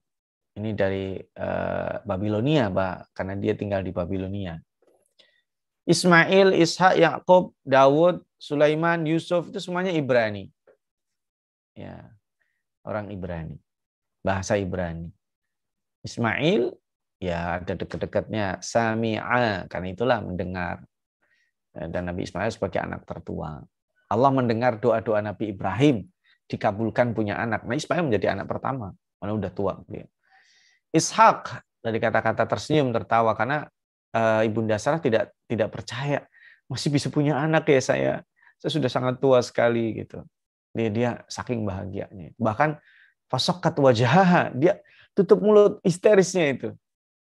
Ini dari uh, Babilonia, bah, karena dia tinggal di Babilonia. Ismail, Ishak, Yakub, Dawud, Sulaiman, Yusuf itu semuanya Ibrani. Ya, orang Ibrani. Bahasa Ibrani. Ismail ya ada dekat-dekatnya Sami'a karena itulah mendengar eh, dan Nabi Ismail sebagai anak tertua. Allah mendengar doa-doa Nabi Ibrahim dikabulkan punya anak. Nah, Ismail menjadi anak pertama, mana udah tua. Ishak dari kata-kata tersenyum tertawa karena e, ibunda Sarah tidak tidak percaya masih bisa punya anak ya saya. Saya sudah sangat tua sekali gitu. Dia dia saking bahagianya. Bahkan fasokat wajah dia tutup mulut histerisnya itu.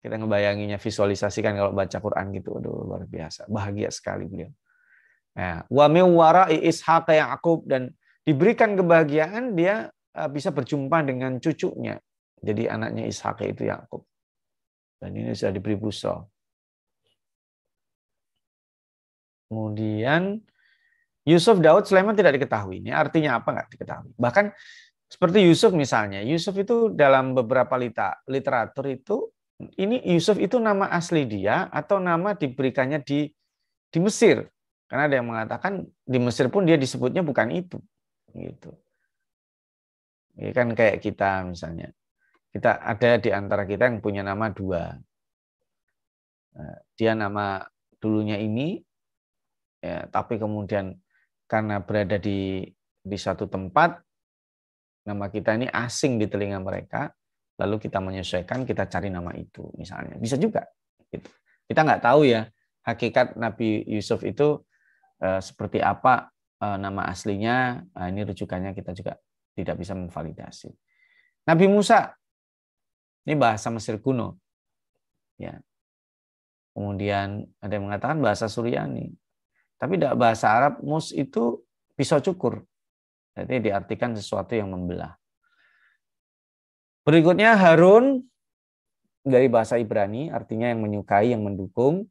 Kita ngebayanginya, visualisasikan kalau baca Quran gitu, aduh luar biasa, bahagia sekali beliau. Ya. wa min wara'i Ishaq Yaqub dan diberikan kebahagiaan dia eh, bisa berjumpa dengan cucunya. Jadi anaknya Ishak itu Yakub. Dan ini sudah diberi busa. Kemudian Yusuf Daud Sulaiman tidak diketahui. Ini artinya apa nggak diketahui. Bahkan seperti Yusuf misalnya. Yusuf itu dalam beberapa literatur itu ini Yusuf itu nama asli dia atau nama diberikannya di di Mesir. Karena ada yang mengatakan di Mesir pun dia disebutnya bukan itu. Gitu. Ya kan kayak kita misalnya. Kita ada di antara kita yang punya nama dua. Eh, dia nama dulunya ini, ya, tapi kemudian karena berada di di satu tempat, nama kita ini asing di telinga mereka, lalu kita menyesuaikan, kita cari nama itu misalnya. Bisa juga. Gitu. Kita nggak tahu ya, hakikat Nabi Yusuf itu Eh, seperti apa eh, nama aslinya, eh, ini rujukannya kita juga tidak bisa memvalidasi. Nabi Musa, ini bahasa Mesir kuno. Ya. Kemudian ada yang mengatakan bahasa Suryani. Tapi tidak bahasa Arab, mus itu pisau cukur. Jadi diartikan sesuatu yang membelah. Berikutnya Harun dari bahasa Ibrani, artinya yang menyukai, yang mendukung.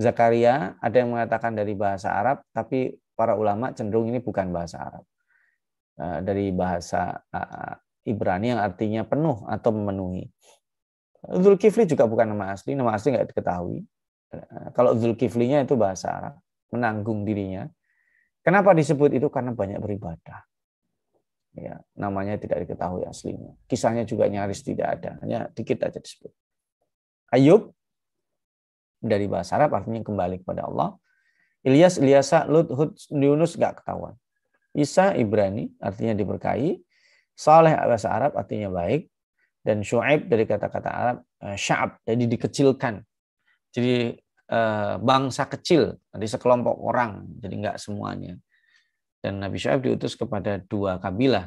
Zakaria ada yang mengatakan dari bahasa Arab, tapi para ulama cenderung ini bukan bahasa Arab. Eh, dari bahasa eh, Ibrani yang artinya penuh atau memenuhi. Zulkifli juga bukan nama asli, nama asli nggak diketahui. Eh, kalau Zulkiflinya itu bahasa Arab, menanggung dirinya. Kenapa disebut itu? Karena banyak beribadah. Ya, namanya tidak diketahui aslinya. Kisahnya juga nyaris tidak ada, hanya dikit aja disebut. Ayub dari bahasa Arab artinya kembali kepada Allah. Ilyas, Ilyasa, Lut, Hud, Yunus gak ketahuan. Isa, Ibrani artinya diberkahi. Saleh bahasa Arab artinya baik. Dan Shu'ib dari kata-kata Arab eh, Sya'ab jadi dikecilkan. Jadi eh, bangsa kecil jadi sekelompok orang jadi nggak semuanya. Dan Nabi Syuaib diutus kepada dua kabilah,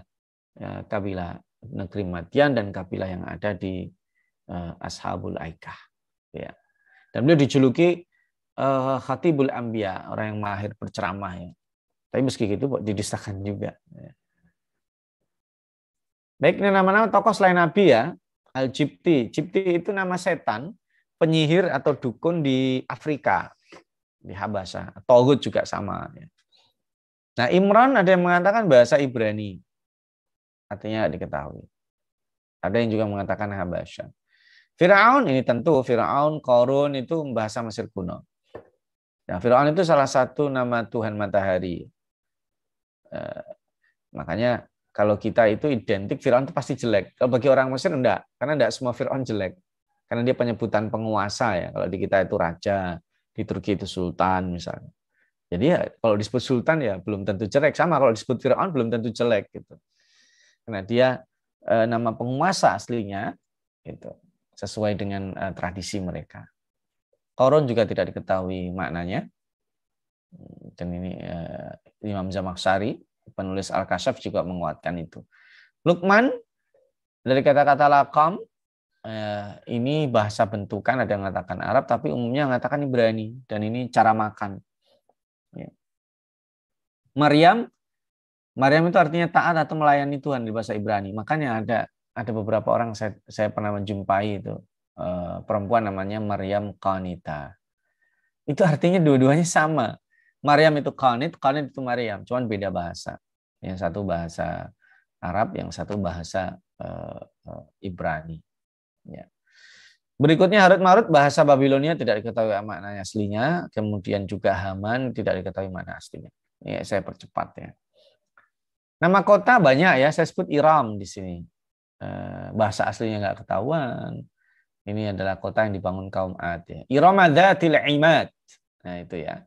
ya, kabilah negeri matian dan kabilah yang ada di eh, Ashabul Aikah. Ya. Dan beliau dijuluki uh, Khatibul Ambia, orang yang mahir berceramah ya. Tapi meski gitu didistakan juga. Ya. Baik, ini nama-nama tokoh selain Nabi ya. Al-Jibti. Jibti itu nama setan, penyihir atau dukun di Afrika, di Habasa. Tohut juga sama. Ya. Nah, Imran ada yang mengatakan bahasa Ibrani. Artinya diketahui. Ada yang juga mengatakan Habasya. Fir'aun ini tentu Fir'aun, Korun itu bahasa Mesir kuno. Nah, Fir'aun itu salah satu nama Tuhan matahari. Eh, makanya kalau kita itu identik Fir'aun itu pasti jelek. Kalau bagi orang Mesir enggak, karena enggak semua Fir'aun jelek. Karena dia penyebutan penguasa ya. Kalau di kita itu raja, di Turki itu sultan misalnya. Jadi ya kalau disebut sultan ya belum tentu jelek. Sama kalau disebut Fir'aun belum tentu jelek gitu. Karena dia eh, nama penguasa aslinya gitu sesuai dengan uh, tradisi mereka. Koron juga tidak diketahui maknanya. Dan ini uh, Imam Zamaksari, penulis Al-Kasyaf juga menguatkan itu. Lukman dari kata-kata lakam uh, eh, ini bahasa bentukan ada yang mengatakan Arab tapi umumnya mengatakan Ibrani dan ini cara makan. Ya. Maryam Maryam itu artinya taat atau melayani Tuhan di bahasa Ibrani. Makanya ada ada beberapa orang saya, saya pernah menjumpai itu eh, perempuan namanya Maryam Kalnita. Itu artinya dua-duanya sama. Maryam itu Qanit, Qanit itu Maryam, cuman beda bahasa. Yang satu bahasa Arab, yang satu bahasa eh, eh, Ibrani. Ya. Berikutnya Harut Marut bahasa Babilonia tidak diketahui maknanya aslinya, kemudian juga Haman tidak diketahui makna aslinya. Ya, saya percepat ya. Nama kota banyak ya, saya sebut Iram di sini. Eh, bahasa aslinya nggak ketahuan. Ini adalah kota yang dibangun kaum Ad. Ya. Irama imad. Nah itu ya.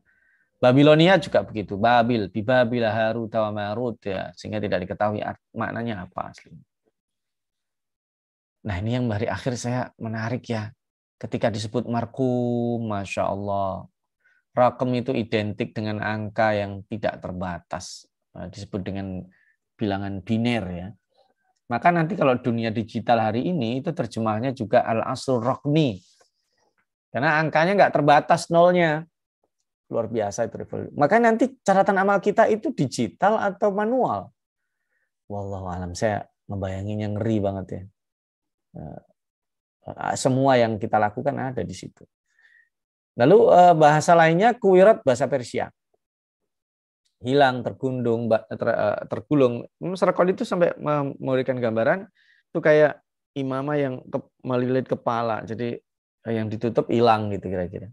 Babilonia juga begitu. Babil, bibabil, harut, wa marut. Ya. Sehingga tidak diketahui maknanya apa aslinya. Nah ini yang dari akhir saya menarik ya. Ketika disebut Marku, Masya Allah. Rakem itu identik dengan angka yang tidak terbatas. Nah, disebut dengan bilangan biner ya maka nanti kalau dunia digital hari ini itu terjemahnya juga al asrul rokni. Karena angkanya nggak terbatas nolnya. Luar biasa itu. Maka nanti catatan amal kita itu digital atau manual. Wallahu alam saya membayanginya ngeri banget ya. Eh, eh, semua yang kita lakukan ada di situ. Lalu eh, bahasa lainnya kuwirat bahasa Persia hilang, tergundung, ter, eh, tergulung. Serkol itu sampai memberikan gambaran itu kayak imama yang ke, melilit kepala, jadi eh, yang ditutup hilang gitu kira-kira.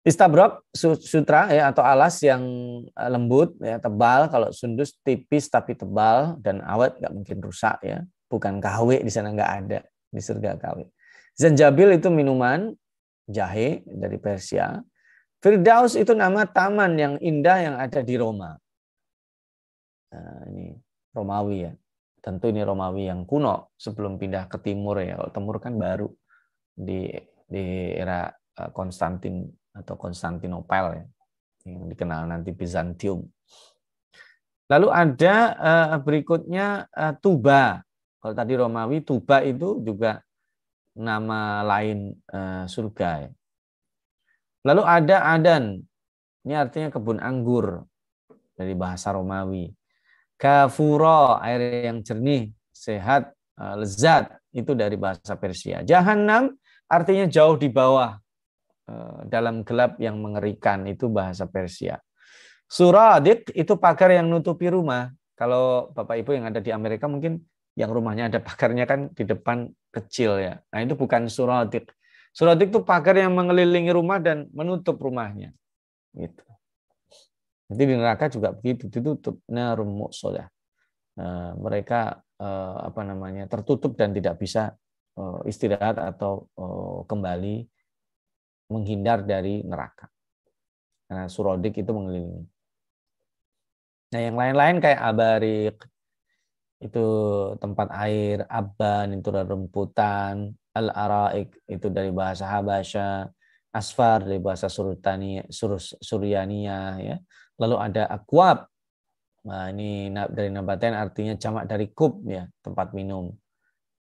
Istabrok sutra ya atau alas yang eh, lembut ya tebal kalau sundus tipis tapi tebal dan awet nggak mungkin rusak ya bukan kawe di sana nggak ada di surga kawe Zanjabil itu minuman jahe dari Persia Firdaus itu nama taman yang indah yang ada di Roma. Nah, ini Romawi ya. Tentu ini Romawi yang kuno sebelum pindah ke timur ya. Kalau timur kan baru di di era eh, Konstantin atau Konstantinopel ya. Yang dikenal nanti Bizantium. Lalu ada eh, berikutnya eh, Tuba. Kalau tadi Romawi, Tuba itu juga nama lain surga ya. Lalu ada adan. Ini artinya kebun anggur dari bahasa Romawi. Kafuro, air yang jernih, sehat, eh, lezat. Itu dari bahasa Persia. Jahannam artinya jauh di bawah. Eh, dalam gelap yang mengerikan. Itu bahasa Persia. Suradik itu pagar yang nutupi rumah. Kalau Bapak Ibu yang ada di Amerika mungkin yang rumahnya ada pagarnya kan di depan kecil ya. Nah itu bukan suradik. Surodik itu pagar yang mengelilingi rumah dan menutup rumahnya. Gitu. Nanti di neraka juga begitu ditutup Nah, muqsadah. Eh, mereka eh, apa namanya tertutup dan tidak bisa eh, istirahat atau kembali menghindar dari neraka. Karena surodik itu mengelilingi. Nah yang lain-lain kayak abarik, itu tempat air, aban, itu rumputan, al-araik itu dari bahasa Habasya, asfar dari bahasa Surutani, Sur, Suryania, ya. Lalu ada akwab. Nah, ini dari Nabatean artinya jamak dari kub ya, tempat minum.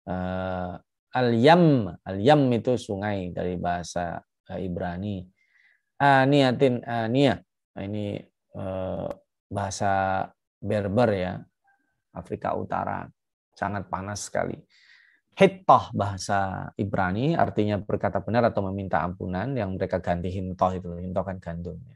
Uh, al-yam, al-yam itu sungai dari bahasa eh, Ibrani. Aniatin ah, ania. Ah, nah, ini uh, bahasa Berber ya, Afrika Utara. Sangat panas sekali hitoh bahasa Ibrani artinya berkata benar atau meminta ampunan yang mereka ganti hintoh itu hintoh kan gandum ya.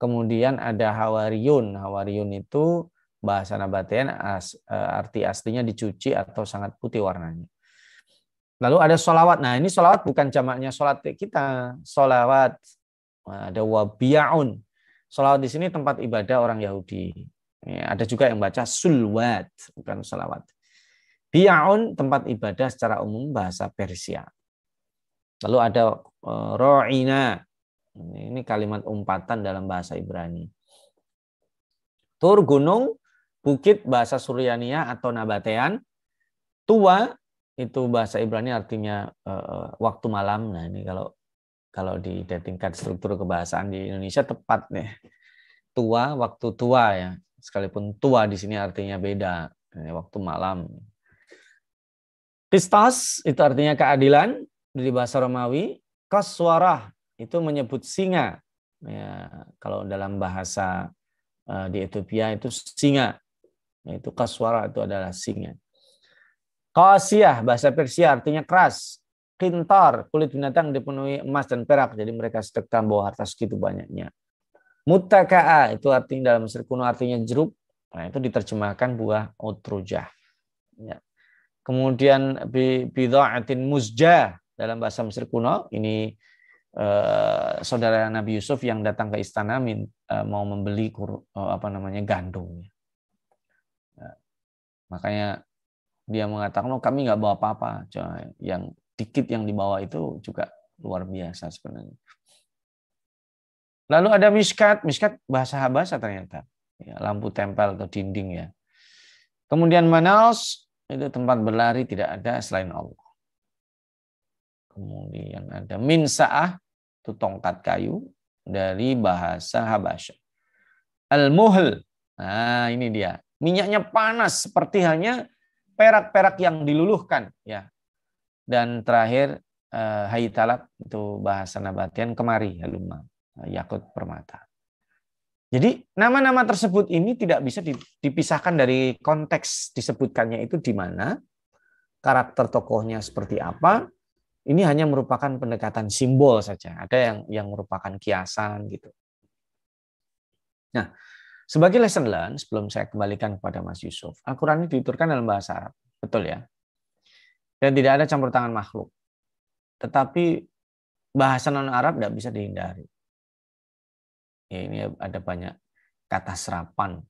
kemudian ada Hawariun Hawariun itu bahasa Nabatean as, e, arti aslinya dicuci atau sangat putih warnanya lalu ada solawat nah ini solawat bukan jamaknya solat kita solawat ada wabiaun solawat di sini tempat ibadah orang Yahudi ya, ada juga yang baca sulwat bukan solawat Biaun tempat ibadah secara umum bahasa Persia. Lalu ada eh, ro'ina. Ini kalimat umpatan dalam bahasa Ibrani. Tur gunung, bukit bahasa Suryania atau Nabatean. Tua itu bahasa Ibrani artinya uh, waktu malam. Nah, ini kalau kalau di tingkat struktur kebahasaan di Indonesia tepat nih. Tua waktu tua ya. Sekalipun tua di sini artinya beda. Ini waktu malam Kistas itu artinya keadilan dari bahasa Romawi. Kaswara itu menyebut singa. Ya, kalau dalam bahasa uh, di Ethiopia itu singa. Itu kaswara itu adalah singa. Kasiyah bahasa Persia artinya keras. Kintar kulit binatang dipenuhi emas dan perak. Jadi mereka sedekam bawa harta segitu banyaknya. Mutaka'a itu artinya dalam Mesir artinya jeruk. Nah, itu diterjemahkan buah otrujah. Ya kemudian bidha'atin muzja dalam bahasa Mesir kuno ini eh, saudara Nabi Yusuf yang datang ke istana min, eh, mau membeli kur, eh, apa namanya gandum nah, makanya dia mengatakan oh kami nggak bawa apa-apa yang dikit yang dibawa itu juga luar biasa sebenarnya lalu ada miskat miskat bahasa bahasa ternyata ya, lampu tempel atau dinding ya kemudian manaus itu tempat berlari tidak ada selain Allah. Kemudian ada min sa'ah, itu tongkat kayu dari bahasa Habasyah. Al-muhl, nah ini dia. Minyaknya panas seperti hanya perak-perak yang diluluhkan ya. Dan terakhir eh, hai itu bahasa nabatian kemari halumma, yakut permata. Jadi nama-nama tersebut ini tidak bisa dipisahkan dari konteks disebutkannya itu di mana, karakter tokohnya seperti apa. Ini hanya merupakan pendekatan simbol saja. Ada yang yang merupakan kiasan gitu. Nah, sebagai lesson learned sebelum saya kembalikan kepada Mas Yusuf, Al-Qur'an ini dituturkan dalam bahasa Arab. Betul ya. Dan tidak ada campur tangan makhluk. Tetapi bahasa non-Arab tidak bisa dihindari ya ini ada banyak kata serapan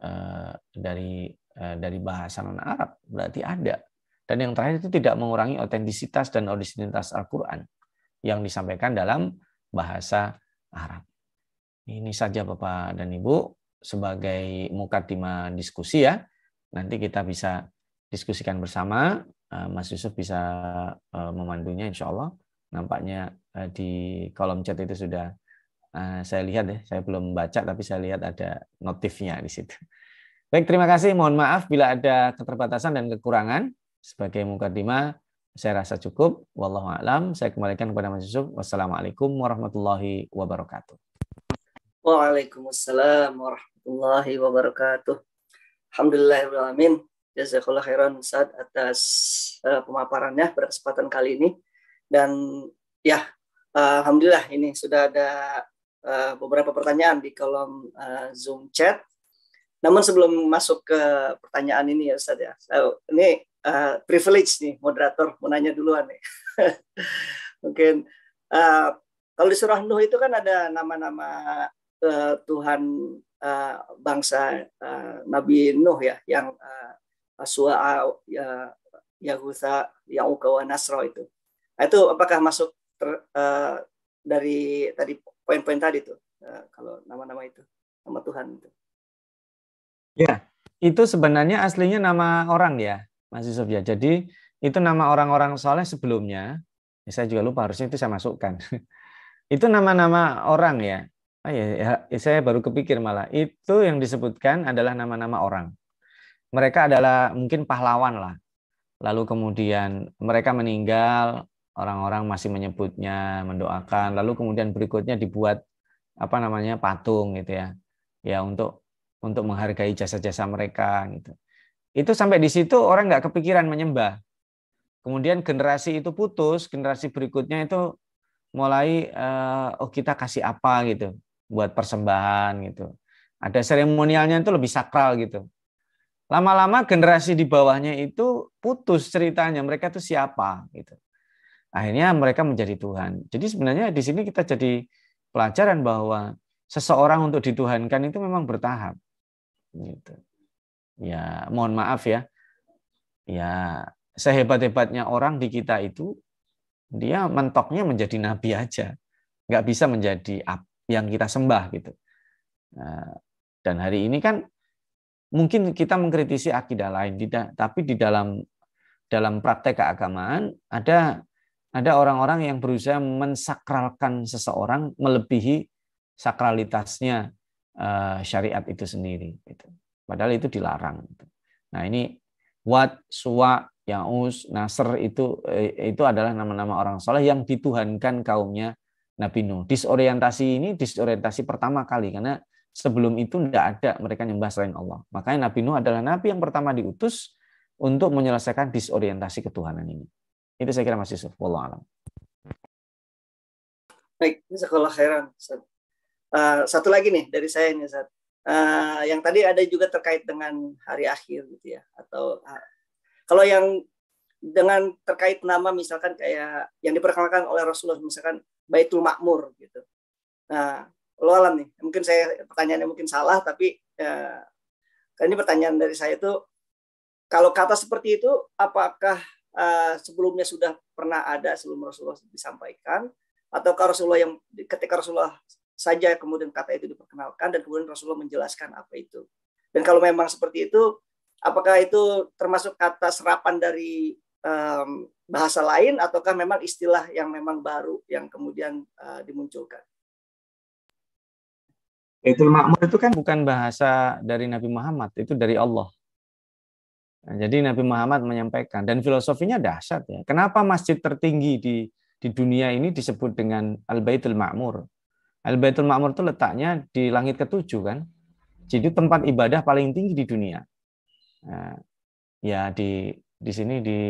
eh, dari eh, dari bahasa non Arab berarti ada dan yang terakhir itu tidak mengurangi otentisitas dan originalitas Al-Quran yang disampaikan dalam bahasa Arab. Ini saja Bapak dan Ibu sebagai mukadimah diskusi ya. Nanti kita bisa diskusikan bersama. Eh, Mas Yusuf bisa memandunya insya Allah. Nampaknya di kolom chat itu sudah Eh, saya lihat ya, saya belum baca tapi saya lihat ada notifnya di situ. Baik, terima kasih. Mohon maaf bila ada keterbatasan dan kekurangan. Sebagai mukadimah, saya rasa cukup. Wallahu a'lam. Saya kembalikan kepada Mas Yusuf. Wassalamualaikum warahmatullahi wabarakatuh. Waalaikumsalam warahmatullahi wabarakatuh. Alhamdulillahirrahmanirrahim. Jazakallah khairan saat atas eh, pemaparannya pada kesempatan kali ini. Dan ya, eh, Alhamdulillah ini sudah ada Eh, beberapa pertanyaan di kolom uh, Zoom chat. Namun sebelum masuk ke pertanyaan ini ya Ustaz ya, so, eh, ini uh, privilege nih moderator mau nanya duluan nih. Mungkin uh, kalau di surah Nuh itu kan ada nama-nama uh, Tuhan uh, bangsa uh, Nabi Nuh ya yang uh, Asua, ya Yahusa, Yauka Nasro itu. Nah, itu apakah masuk ter, uh, dari tadi poin-poin tadi tuh eh, kalau nama-nama itu nama Tuhan itu. Ya, itu sebenarnya aslinya nama orang ya, Mas Yusuf ya. Jadi itu nama orang-orang soleh sebelumnya. Ya saya juga lupa harusnya itu saya masukkan. itu nama-nama orang ya. Oh iya, ya, ya. Saya baru kepikir malah itu yang disebutkan adalah nama-nama orang. Mereka adalah mungkin pahlawan lah. Lalu kemudian mereka meninggal, orang-orang masih menyebutnya, mendoakan. Lalu kemudian berikutnya dibuat apa namanya patung gitu ya, ya untuk untuk menghargai jasa-jasa mereka gitu. Itu sampai di situ orang nggak kepikiran menyembah. Kemudian generasi itu putus, generasi berikutnya itu mulai eh, oh kita kasih apa gitu buat persembahan gitu. Ada seremonialnya itu lebih sakral gitu. Lama-lama generasi di bawahnya itu putus ceritanya mereka itu siapa gitu akhirnya mereka menjadi Tuhan. Jadi sebenarnya di sini kita jadi pelajaran bahwa seseorang untuk dituhankan itu memang bertahap. Gitu. Ya, mohon maaf ya. Ya, sehebat-hebatnya orang di kita itu, dia mentoknya menjadi nabi aja. Nggak bisa menjadi yang kita sembah gitu. Nah, dan hari ini kan mungkin kita mengkritisi akidah lain tidak, tapi di dalam dalam praktek keagamaan ada ada orang-orang yang berusaha mensakralkan seseorang melebihi sakralitasnya eh, syariat itu sendiri. Gitu. Padahal itu dilarang. Gitu. Nah ini wat, suwa, yaus, nasr itu eh, itu adalah nama-nama orang soleh yang dituhankan kaumnya Nabi Nuh. Disorientasi ini disorientasi pertama kali karena sebelum itu tidak ada mereka nyembah selain Allah. Makanya Nabi Nuh adalah nabi yang pertama diutus untuk menyelesaikan disorientasi ketuhanan ini. Itu saya kira Mas Yusuf. Wallah alam. Baik, ini sekolah heran. Uh, satu lagi nih dari saya nih, Ustaz. Uh, yang tadi ada juga terkait dengan hari akhir gitu ya atau uh, kalau yang dengan terkait nama misalkan kayak yang diperkenalkan oleh Rasulullah misalkan Baitul Makmur gitu. Nah, lo nih. Mungkin saya pertanyaannya mungkin salah tapi uh, ini pertanyaan dari saya itu kalau kata seperti itu apakah Eh, sebelumnya sudah pernah ada sebelum Rasulullah disampaikan atau Rasulullah yang ketika Rasulullah saja kemudian kata itu diperkenalkan dan kemudian Rasulullah menjelaskan apa itu. Dan kalau memang seperti itu, apakah itu termasuk kata serapan dari um, bahasa lain ataukah memang istilah yang memang baru yang kemudian uh, dimunculkan? itu makmur itu kan bukan bahasa dari Nabi Muhammad, itu dari Allah. Nah, jadi Nabi Muhammad menyampaikan dan filosofinya dahsyat ya. Kenapa masjid tertinggi di di dunia ini disebut dengan Al Baitul Ma'mur? Al Baitul Ma'mur itu letaknya di langit ketujuh kan. Jadi tempat ibadah paling tinggi di dunia. Nah, ya di di sini di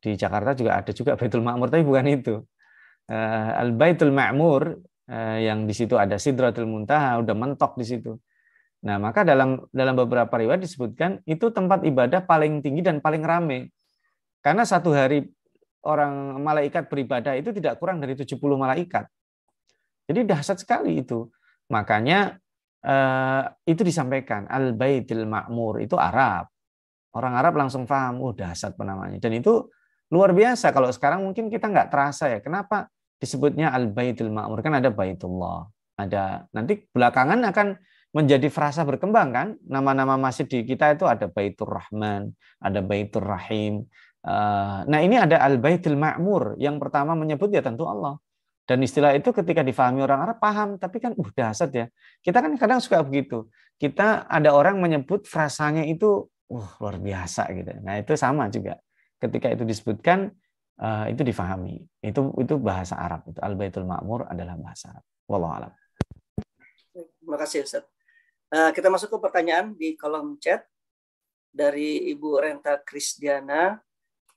di Jakarta juga ada juga Baitul Ma'mur tapi bukan itu. Eh, Al Baitul Ma'mur eh, yang di situ ada Sidratul Muntaha udah mentok di situ. Nah, maka dalam dalam beberapa riwayat disebutkan itu tempat ibadah paling tinggi dan paling ramai Karena satu hari orang malaikat beribadah itu tidak kurang dari 70 malaikat. Jadi dahsyat sekali itu. Makanya eh, itu disampaikan Al-Baitil Ma'mur itu Arab. Orang Arab langsung paham, oh dahsyat penamanya. Dan itu luar biasa. Kalau sekarang mungkin kita nggak terasa ya. Kenapa disebutnya Al-Baitil Ma'mur? Kan ada Baitullah. Ada nanti belakangan akan menjadi frasa berkembang kan. Nama-nama masjid di kita itu ada Baitur Rahman, ada Baitur Rahim. Eh, nah ini ada Al-Baitul Ma'mur yang pertama menyebut ya tentu Allah. Dan istilah itu ketika difahami orang Arab paham, tapi kan uh dasar ya. Kita kan kadang suka begitu. Kita ada orang menyebut frasanya itu uh luar biasa gitu. Nah itu sama juga. Ketika itu disebutkan eh, itu difahami. Itu itu bahasa Arab. Itu Al Baitul Ma'mur adalah bahasa Arab. Wallahu alam. Terima kasih Ustaz. Nah, kita masuk ke pertanyaan di kolom chat dari Ibu Renta Krisdiana.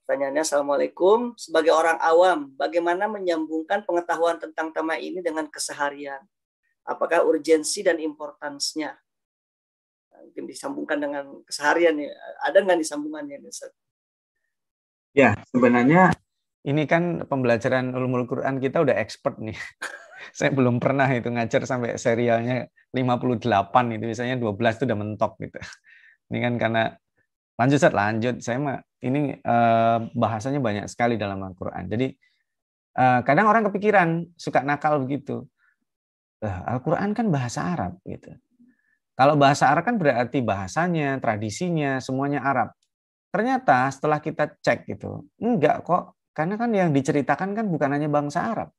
Pertanyaannya, Assalamualaikum. Sebagai orang awam, bagaimana menyambungkan pengetahuan tentang tema ini dengan keseharian? Apakah urgensi dan importansnya? mungkin disambungkan dengan keseharian. Ya. Ada nggak disambungannya? Ya, sebenarnya ini kan pembelajaran ulumul Quran kita udah expert nih. saya belum pernah itu ngajar sampai serialnya 58 itu biasanya 12 itu udah mentok gitu. Ini kan karena lanjut set lanjut saya mah ini eh, bahasanya banyak sekali dalam Al-Qur'an. Jadi eh, kadang orang kepikiran suka nakal begitu. Al-Qur'an kan bahasa Arab gitu. Kalau bahasa Arab kan berarti bahasanya, tradisinya, semuanya Arab. Ternyata setelah kita cek gitu, enggak kok. Karena kan yang diceritakan kan bukan hanya bangsa Arab.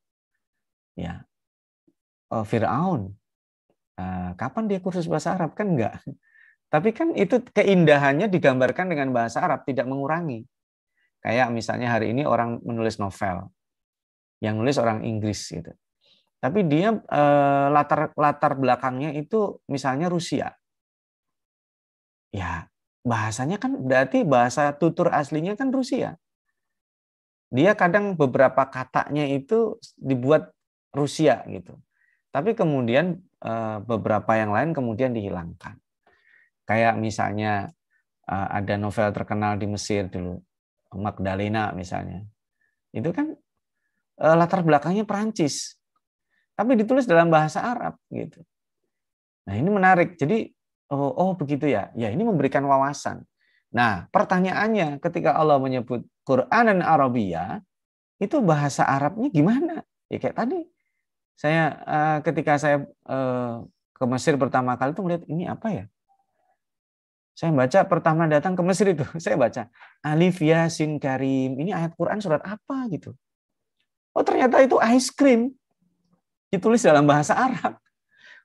Ya, uh, Fir'aun. Uh, kapan dia kursus bahasa Arab? Kan enggak. Tapi kan itu keindahannya digambarkan dengan bahasa Arab, tidak mengurangi. Kayak misalnya hari ini orang menulis novel. Yang nulis orang Inggris gitu. Tapi dia eh, latar latar belakangnya itu misalnya Rusia. Ya, bahasanya kan berarti bahasa tutur aslinya kan Rusia. Dia kadang beberapa katanya itu dibuat Rusia gitu. Tapi kemudian eh, beberapa yang lain kemudian dihilangkan. Kayak misalnya eh, ada novel terkenal di Mesir dulu, Magdalena misalnya. Itu kan eh, latar belakangnya Perancis. Tapi ditulis dalam bahasa Arab gitu. Nah, ini menarik. Jadi oh, oh begitu ya. Ya, ini memberikan wawasan. Nah, pertanyaannya ketika Allah menyebut Quran dan Arabia, itu bahasa Arabnya gimana? Ya kayak tadi, saya uh, ketika saya uh, ke Mesir pertama kali tuh melihat ini apa ya? Saya baca pertama datang ke Mesir itu, saya baca Alif Yasin Karim. Ini ayat Quran surat apa gitu. Oh ternyata itu ice cream. Ditulis dalam bahasa Arab.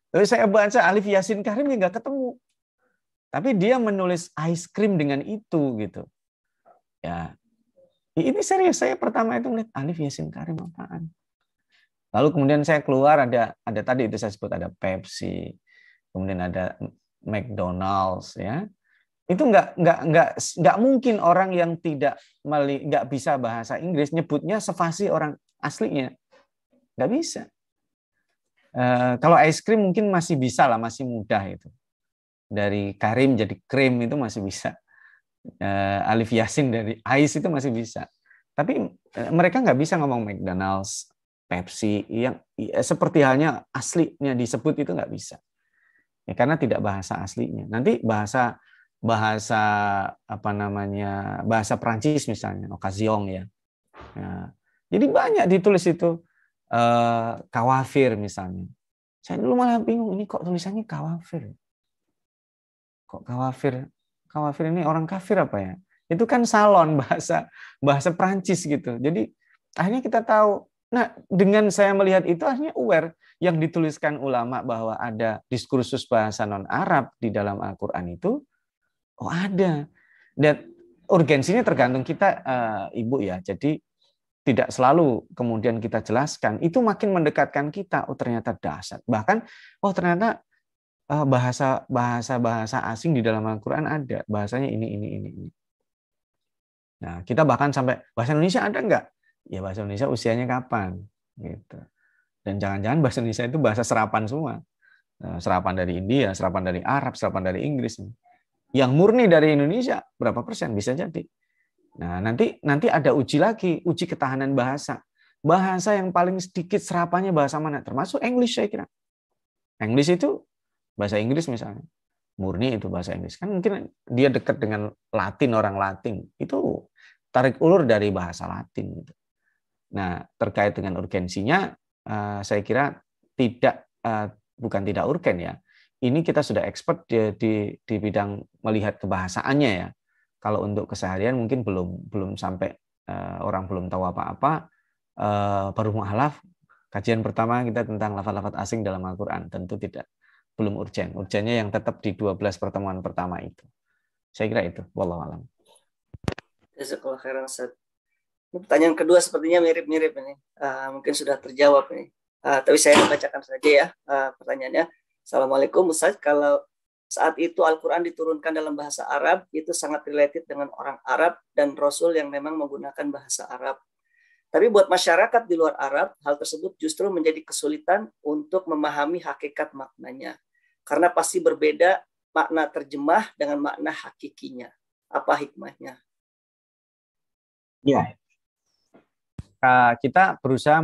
Tapi saya baca Alif Yasin Karim nggak ketemu. Tapi dia menulis ice cream dengan itu gitu. Ya, ini serius saya pertama itu melihat Alif Yasin Karim apaan. Lalu kemudian saya keluar ada ada tadi itu saya sebut ada Pepsi, kemudian ada McDonald's ya. Itu nggak nggak nggak nggak mungkin orang yang tidak nggak bisa bahasa Inggris nyebutnya sefasi orang aslinya, nggak bisa. E, kalau es krim mungkin masih bisa lah, masih mudah itu. Dari karim jadi krim itu masih bisa. E, Alif Yasin dari ais itu masih bisa. Tapi eh, mereka nggak bisa ngomong McDonald's, Pepsi yang ya, seperti halnya aslinya disebut itu nggak bisa ya karena tidak bahasa aslinya nanti bahasa bahasa apa namanya bahasa Prancis misalnya occasion ya nah, jadi banyak ditulis itu eh, kawafir misalnya saya dulu malah bingung ini kok tulisannya kawafir kok kawafir kawafir ini orang kafir apa ya itu kan salon bahasa bahasa Prancis gitu jadi akhirnya kita tahu Nah, dengan saya melihat itu akhirnya aware yang dituliskan ulama bahwa ada diskursus bahasa non-Arab di dalam Al-Qur'an itu oh ada. Dan urgensinya tergantung kita uh, Ibu ya. Jadi tidak selalu kemudian kita jelaskan, itu makin mendekatkan kita oh ternyata dasar Bahkan oh ternyata eh, bahasa bahasa bahasa asing di dalam Al-Qur'an ada, bahasanya ini ini ini ini. Nah, kita bahkan sampai bahasa Indonesia ada enggak ya bahasa Indonesia usianya kapan gitu. Dan jangan-jangan bahasa Indonesia itu bahasa serapan semua. Eh, serapan dari India, serapan dari Arab, serapan dari Inggris. Yang murni dari Indonesia berapa persen bisa jadi. Nah, nanti nanti ada uji lagi, uji ketahanan bahasa. Bahasa yang paling sedikit serapannya bahasa mana? Termasuk English saya kira. English itu bahasa Inggris misalnya. Murni itu bahasa Inggris. Kan mungkin dia dekat dengan Latin, orang Latin. Itu tarik ulur dari bahasa Latin gitu. Nah, terkait dengan urgensinya, eh, saya kira tidak eh, bukan tidak urgen ya. Ini kita sudah expert di, di, di bidang melihat kebahasaannya ya. Kalau untuk keseharian mungkin belum belum sampai eh, orang belum tahu apa-apa baru mualaf kajian pertama kita tentang lafaz-lafaz asing dalam Al-Qur'an tentu tidak belum urgen. Urgennya yang tetap di 12 pertemuan pertama itu. Saya kira itu. Wallahualam. Jazakallah Pertanyaan kedua sepertinya mirip-mirip ini. Uh, mungkin sudah terjawab ini. Uh, tapi saya bacakan saja ya uh, pertanyaannya. Assalamualaikum Ustaz, kalau saat itu Al-Quran diturunkan dalam bahasa Arab, itu sangat related dengan orang Arab dan Rasul yang memang menggunakan bahasa Arab. Tapi buat masyarakat di luar Arab, hal tersebut justru menjadi kesulitan untuk memahami hakikat maknanya. Karena pasti berbeda makna terjemah dengan makna hakikinya. Apa hikmahnya? Ya, kita berusaha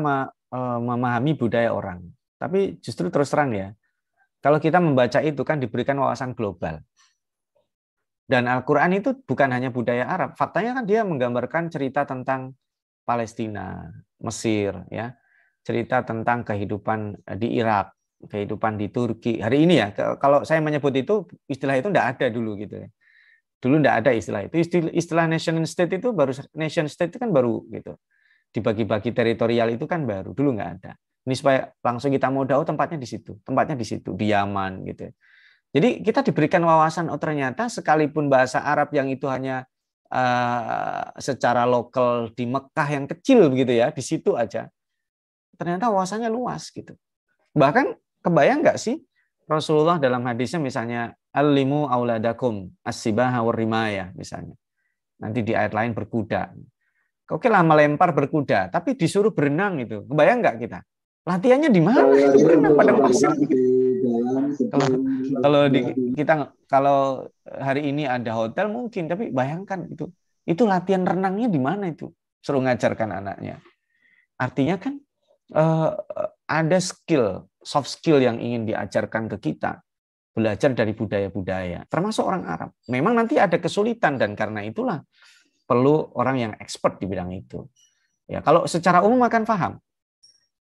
e, memahami budaya orang. Tapi justru terus terang ya, kalau kita membaca itu kan diberikan wawasan global. Dan Al-Quran itu bukan hanya budaya Arab. Faktanya kan dia menggambarkan cerita tentang Palestina, Mesir, ya cerita tentang kehidupan e, di Irak, kehidupan di Turki. Hari ini ya, kalau saya menyebut itu istilah itu tidak ada dulu gitu ya. Dulu tidak ada istilah itu. Istilah, istilah nation state itu baru nation state itu kan baru gitu dibagi-bagi teritorial itu kan baru dulu nggak ada ini supaya langsung kita mau tahu oh, tempatnya di situ tempatnya di situ di Yaman gitu jadi kita diberikan wawasan oh ternyata sekalipun bahasa Arab yang itu hanya uh, secara lokal di Mekah yang kecil begitu ya di situ aja ternyata wawasannya luas gitu bahkan kebayang nggak sih Rasulullah dalam hadisnya misalnya alimu auladakum asibah ya misalnya nanti di ayat lain berkuda Oke lah melempar berkuda, tapi disuruh berenang itu. Kebayang nggak kita? Latihannya di mana? ya, pada iya, pasir. Kalau, kalau di, kita kalau hari ini ada hotel mungkin, tapi bayangkan itu itu latihan renangnya di mana itu? Suruh ngajarkan anaknya. Artinya kan eh, ada skill, soft skill yang ingin diajarkan ke kita belajar dari budaya-budaya, termasuk orang Arab. Memang nanti ada kesulitan dan karena itulah perlu orang yang expert di bidang itu. Ya, kalau secara umum akan paham.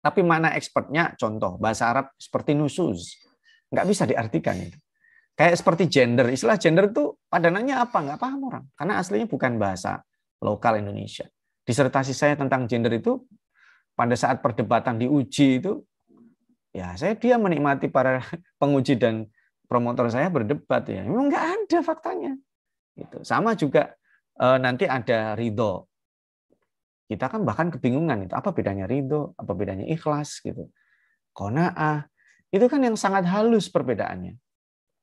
Tapi mana expertnya, contoh bahasa Arab seperti nusuz, nggak bisa diartikan itu. Kayak seperti gender, istilah gender itu padanannya apa? Nggak paham orang, karena aslinya bukan bahasa lokal Indonesia. Disertasi saya tentang gender itu pada saat perdebatan diuji itu, ya saya dia menikmati para penguji dan promotor saya berdebat ya, memang nggak ada faktanya. itu Sama juga Eh, nanti ada ridho. Kita kan bahkan kebingungan itu apa bedanya ridho, apa bedanya ikhlas gitu. Konaah itu kan yang sangat halus perbedaannya.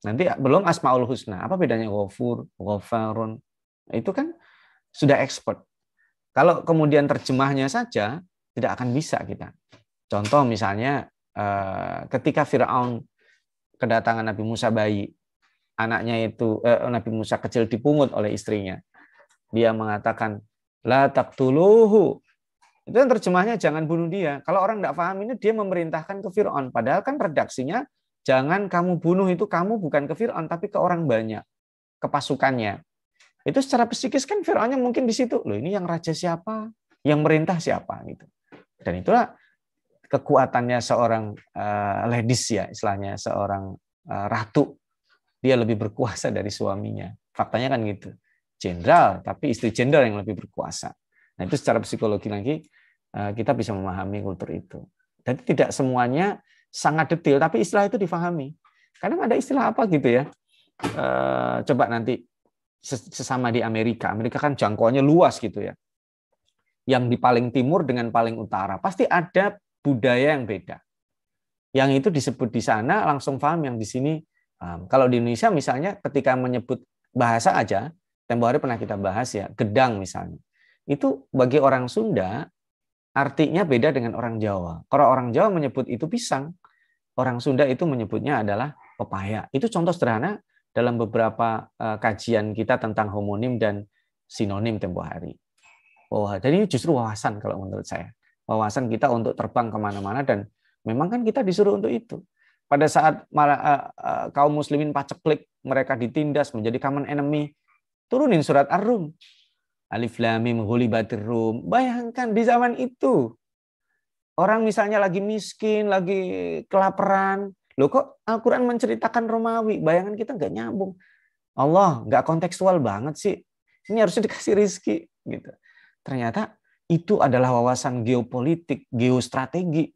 Nanti belum asmaul husna, apa bedanya ghafur, ghafarun. Itu kan sudah expert. Kalau kemudian terjemahnya saja tidak akan bisa kita. Contoh misalnya eh, ketika Firaun kedatangan Nabi Musa bayi, anaknya itu eh, Nabi Musa kecil dipungut oleh istrinya dia mengatakan la taktuluhu. Itu yang terjemahnya jangan bunuh dia. Kalau orang tidak paham ini dia memerintahkan ke Firaun padahal kan redaksinya jangan kamu bunuh itu kamu bukan ke Firaun tapi ke orang banyak, ke pasukannya. Itu secara psikis kan Firaunnya mungkin di situ. Loh, ini yang raja siapa? Yang merintah siapa gitu. Dan itulah kekuatannya seorang uh, ladies ya istilahnya seorang uh, ratu dia lebih berkuasa dari suaminya faktanya kan gitu jenderal, tapi istri jenderal yang lebih berkuasa. Nah itu secara psikologi lagi eh, kita bisa memahami kultur itu. Jadi tidak semuanya sangat detail, tapi istilah itu difahami. Kadang ada istilah apa gitu ya. Eh, coba nanti sesama di Amerika, Amerika kan jangkauannya luas gitu ya. Yang di paling timur dengan paling utara pasti ada budaya yang beda. Yang itu disebut di sana langsung paham, yang di sini Kalau di Indonesia misalnya ketika menyebut bahasa aja tempo hari pernah kita bahas ya, gedang misalnya. Itu bagi orang Sunda artinya beda dengan orang Jawa. Kalau orang Jawa menyebut itu pisang, orang Sunda itu menyebutnya adalah pepaya. Itu contoh sederhana dalam beberapa eh, kajian kita tentang homonim dan sinonim tempo hari. Oh, jadi ini justru wawasan kalau menurut saya. Wawasan kita untuk terbang kemana-mana dan memang kan kita disuruh untuk itu. Pada saat eh, eh, kaum muslimin paceklik, mereka ditindas, menjadi common enemy, Turunin surat Ar-Rum. Alif lam mim ghulibatir rum. Bayangkan di zaman itu orang misalnya lagi miskin, lagi kelaparan, loh kok Al-Qur'an menceritakan Romawi? Bayangan kita nggak nyambung. Allah, nggak kontekstual banget sih. Ini harusnya dikasih rizki gitu. Ternyata itu adalah wawasan geopolitik, geostrategi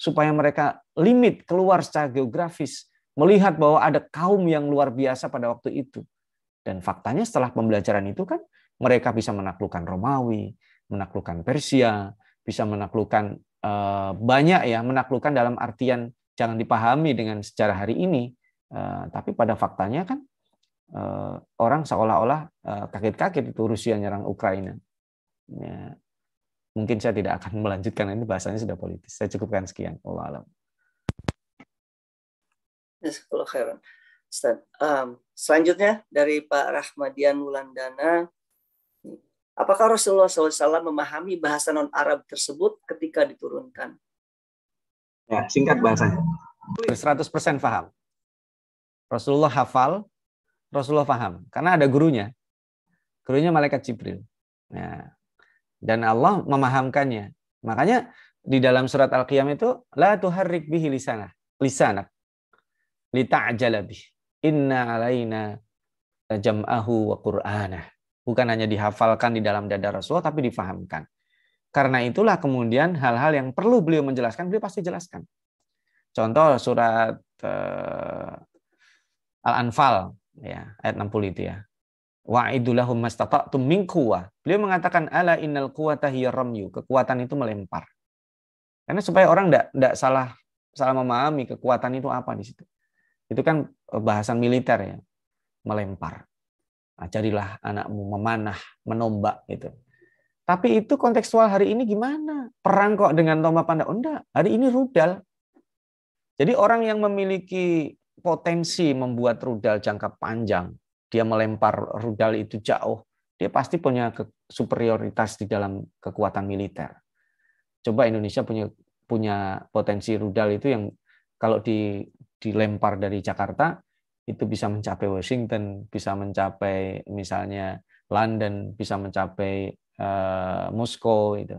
supaya mereka limit keluar secara geografis, melihat bahwa ada kaum yang luar biasa pada waktu itu. Dan faktanya setelah pembelajaran itu kan mereka bisa menaklukkan Romawi, menaklukkan Persia, bisa menaklukkan eh, banyak ya, menaklukkan dalam artian jangan dipahami dengan secara hari ini, eh, tapi pada faktanya kan eh, orang seolah-olah kaget-kaget itu Rusia nyerang Ukraina. Ya, mungkin saya tidak akan melanjutkan ini bahasanya sudah politis. Saya cukupkan sekian. Allah alam. Ustaz. Um, selanjutnya dari Pak Rahmadian Wulandana, apakah Rasulullah SAW memahami bahasa non Arab tersebut ketika diturunkan? Ya, singkat bahasanya. 100% faham. Rasulullah hafal, Rasulullah faham. Karena ada gurunya. Gurunya Malaikat Jibril. Ya. dan Allah memahamkannya. Makanya di dalam surat Al-Qiyam itu, La tuharrik bihi lisanah. Lisanak. Lita'ajalabih. lebih. Inna alaina jam'ahu wa qur'anah. Bukan hanya dihafalkan di dalam dada Rasulullah, tapi difahamkan. Karena itulah kemudian hal-hal yang perlu beliau menjelaskan, beliau pasti jelaskan. Contoh surat uh, Al-Anfal, ya, ayat 60 itu ya. Wa'idulahum mastata'tum min Beliau mengatakan, ala innal quwata ramyu. Kekuatan itu melempar. Karena supaya orang tidak salah salah memahami kekuatan itu apa di situ. Itu kan eh, bahasan militer ya, melempar. jadilah nah, anakmu memanah, menombak itu Tapi itu kontekstual hari ini gimana? Perang kok dengan tombak panda Oh, hari ini rudal. Jadi orang yang memiliki potensi membuat rudal jangka panjang, dia melempar rudal itu jauh, dia pasti punya superioritas di dalam kekuatan militer. Coba Indonesia punya punya potensi rudal itu yang kalau di dilempar dari Jakarta itu bisa mencapai Washington, bisa mencapai misalnya London, bisa mencapai uh, eh, Moskow itu.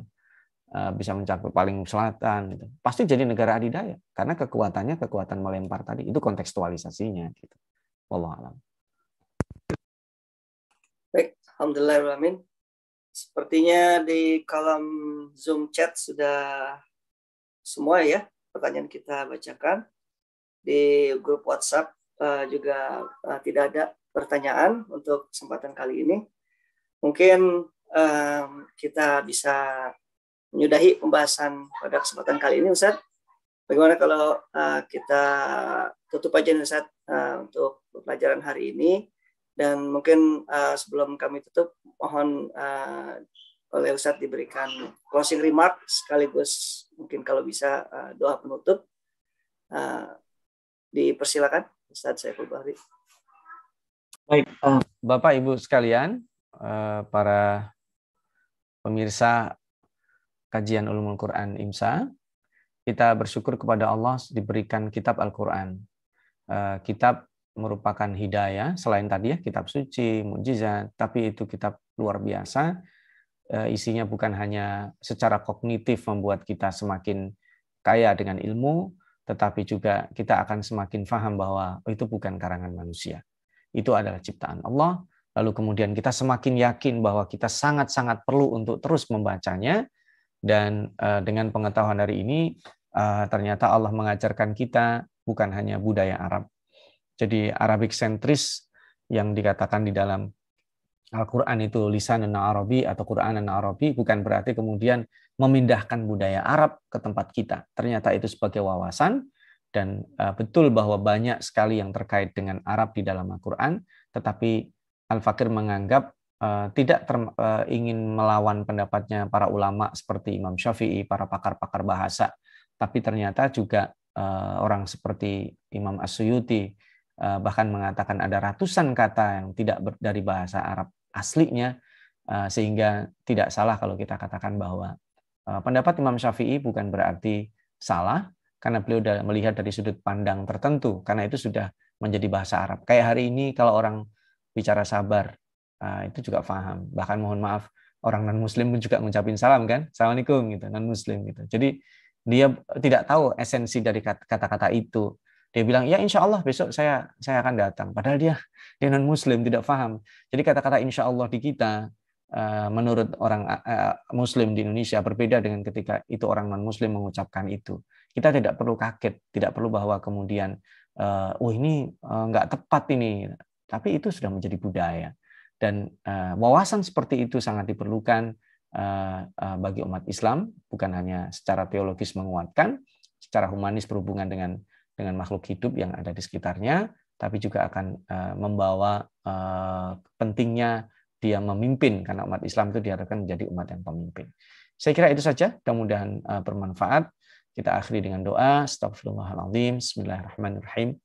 Uh, eh, bisa mencapai paling selatan gitu. Pasti jadi negara adidaya karena kekuatannya kekuatan melempar tadi itu kontekstualisasinya gitu. Wallah alam. Baik, alhamdulillah amin. Sepertinya di kolom Zoom chat sudah semua ya pertanyaan kita bacakan di grup WhatsApp uh, juga uh, tidak ada pertanyaan untuk kesempatan kali ini. Mungkin uh, kita bisa menyudahi pembahasan pada kesempatan kali ini, Ustadz. Bagaimana kalau uh, kita tutup aja nih Ustadz uh, untuk pelajaran hari ini dan mungkin uh, sebelum kami tutup mohon uh, oleh Ustadz diberikan closing remark sekaligus mungkin kalau bisa uh, doa penutup. Dipersilakan Ustaz Saiful Bahri. Baik, eh, Bapak Ibu sekalian, eh, para pemirsa kajian Ulumul Quran IMSA, kita bersyukur kepada Allah diberikan kitab Al-Quran. Eh, kitab merupakan hidayah, selain tadi ya kitab suci, mujizat, tapi itu kitab luar biasa. isinya bukan hanya secara kognitif membuat kita semakin kaya dengan ilmu, tetapi juga kita akan semakin paham bahwa itu bukan karangan manusia. Itu adalah ciptaan Allah. Lalu kemudian kita semakin yakin bahwa kita sangat-sangat perlu untuk terus membacanya dan uh, dengan pengetahuan dari ini uh, ternyata Allah mengajarkan kita bukan hanya budaya Arab. Jadi Arabic sentris yang dikatakan di dalam Al-Quran itu lisanan Arabi atau Quranan Arabi bukan berarti kemudian memindahkan budaya Arab ke tempat kita. Ternyata itu sebagai wawasan dan eh, betul bahwa banyak sekali yang terkait dengan Arab di dalam Al-Qur'an, tetapi Al-Fakir menganggap eh, tidak ter, eh, ingin melawan pendapatnya para ulama seperti Imam Syafi'i, para pakar-pakar bahasa, tapi ternyata juga orang seperti Imam Asyuyuti bahkan mengatakan ada ratusan kata yang tidak dari bahasa Arab aslinya sehingga tidak salah kalau kita katakan bahwa Eh, pendapat Imam Syafi'i bukan berarti salah karena beliau sudah melihat dari sudut pandang tertentu karena itu sudah menjadi bahasa Arab. Kayak hari ini kalau orang bicara sabar eh, itu juga paham. Bahkan mohon maaf orang non muslim pun juga ngucapin salam kan. Assalamualaikum gitu, non muslim gitu. Jadi dia tidak tahu esensi dari kata-kata itu. Dia bilang, ya insya Allah besok saya saya akan datang. Padahal dia dia non muslim tidak paham. Jadi kata-kata insya Allah di kita Eh, menurut orang eh, Muslim di Indonesia berbeda dengan ketika itu orang non Muslim mengucapkan itu. Kita tidak perlu kaget, tidak perlu bahwa kemudian, eh, oh ini nggak tepat ini. Tapi itu sudah menjadi budaya dan wawasan seperti itu sangat diperlukan bagi umat Islam, bukan hanya secara teologis menguatkan, secara humanis berhubungan dengan dengan makhluk hidup yang ada di sekitarnya, tapi juga akan membawa pentingnya dia memimpin karena umat Islam itu diharapkan menjadi umat yang pemimpin. Saya kira itu saja, mudah-mudahan uh, bermanfaat. Kita akhiri dengan doa, astagfirullahaladzim, bismillahirrahmanirrahim.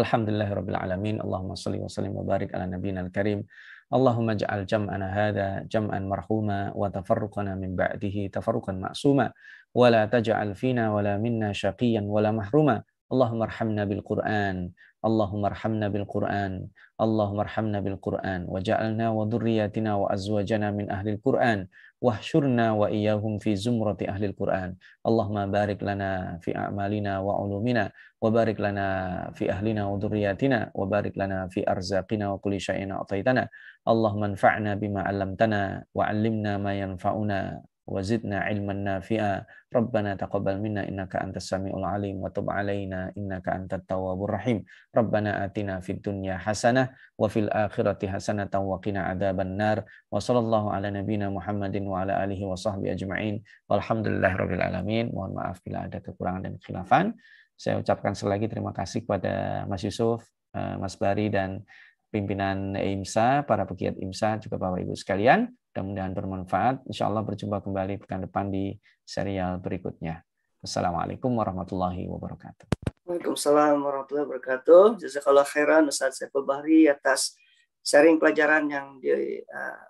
Alhamdulillahirrahmanirrahim. Allahumma salli wa sallim wa barik ala nabiyina al-karim. Allahumma ja'al jam'ana hadha jam'an marhuma wa tafarruqana min ba'dihi tafarruqan ma'suma wa la taj'al fina wa la minna syaqiyan wa la mahruma. Allahumma arhamna bil Qur'an Allahumma bil Qur'an Allahumma bil Qur'an waj'alna wa dzurriyyatina wa azwajana min ahli Qur'an wahsyurna wa iyyahum fi zumrati ahli Qur'an Allahumma barik lana fi a'malina wa ulumina wa barik lana fi ahlina wa dzurriyyatina wa barik lana fi arzaqina wa kulli syai'in a'taitana Allahumma anfa'na bima 'allamtana wa 'allimna ma yanfa'una وزدنا علما نافعا ربنا تقبل منا إنك أنت السميع العليم وتب علينا إنك أنت التواب الرحيم ربنا آتنا في الدنيا حسنة وفي الآخرة حسنة وقنا عذاب النار وصلى الله على نبينا محمد وعلى آله وصحبه أجمعين والحمد لله رب العالمين mohon maaf bila ada kekurangan dan kekhilafan saya ucapkan sekali lagi terima kasih kepada Mas Yusuf, Mas Bari dan pimpinan IMSA, para pegiat IMSA juga Bapak Ibu sekalian. Mudah-mudahan bermanfaat. Insya Allah berjumpa kembali pekan depan di serial berikutnya. Assalamualaikum warahmatullahi wabarakatuh. Waalaikumsalam warahmatullahi wabarakatuh. Jazakallah khairan Ustaz Saiful Bahri atas sharing pelajaran yang di uh,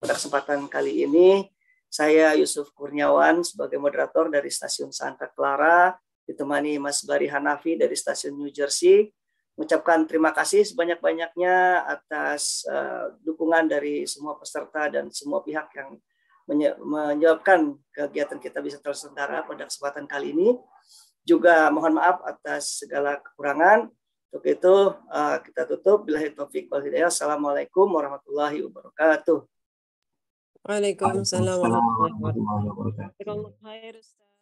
pada kesempatan kali ini. Saya Yusuf Kurniawan sebagai moderator dari Stasiun Santa Clara, ditemani Mas Bari Hanafi dari Stasiun New Jersey mengucapkan terima kasih sebanyak-banyaknya atas uh, dukungan dari semua peserta dan semua pihak yang menye menyebabkan kegiatan kita bisa tersentara pada kesempatan kali ini. Juga mohon maaf atas segala kekurangan. Untuk itu uh, kita tutup. Bila taufik wal hidayah. Assalamualaikum warahmatullahi wabarakatuh. Waalaikumsalam warahmatullahi wabarakatuh.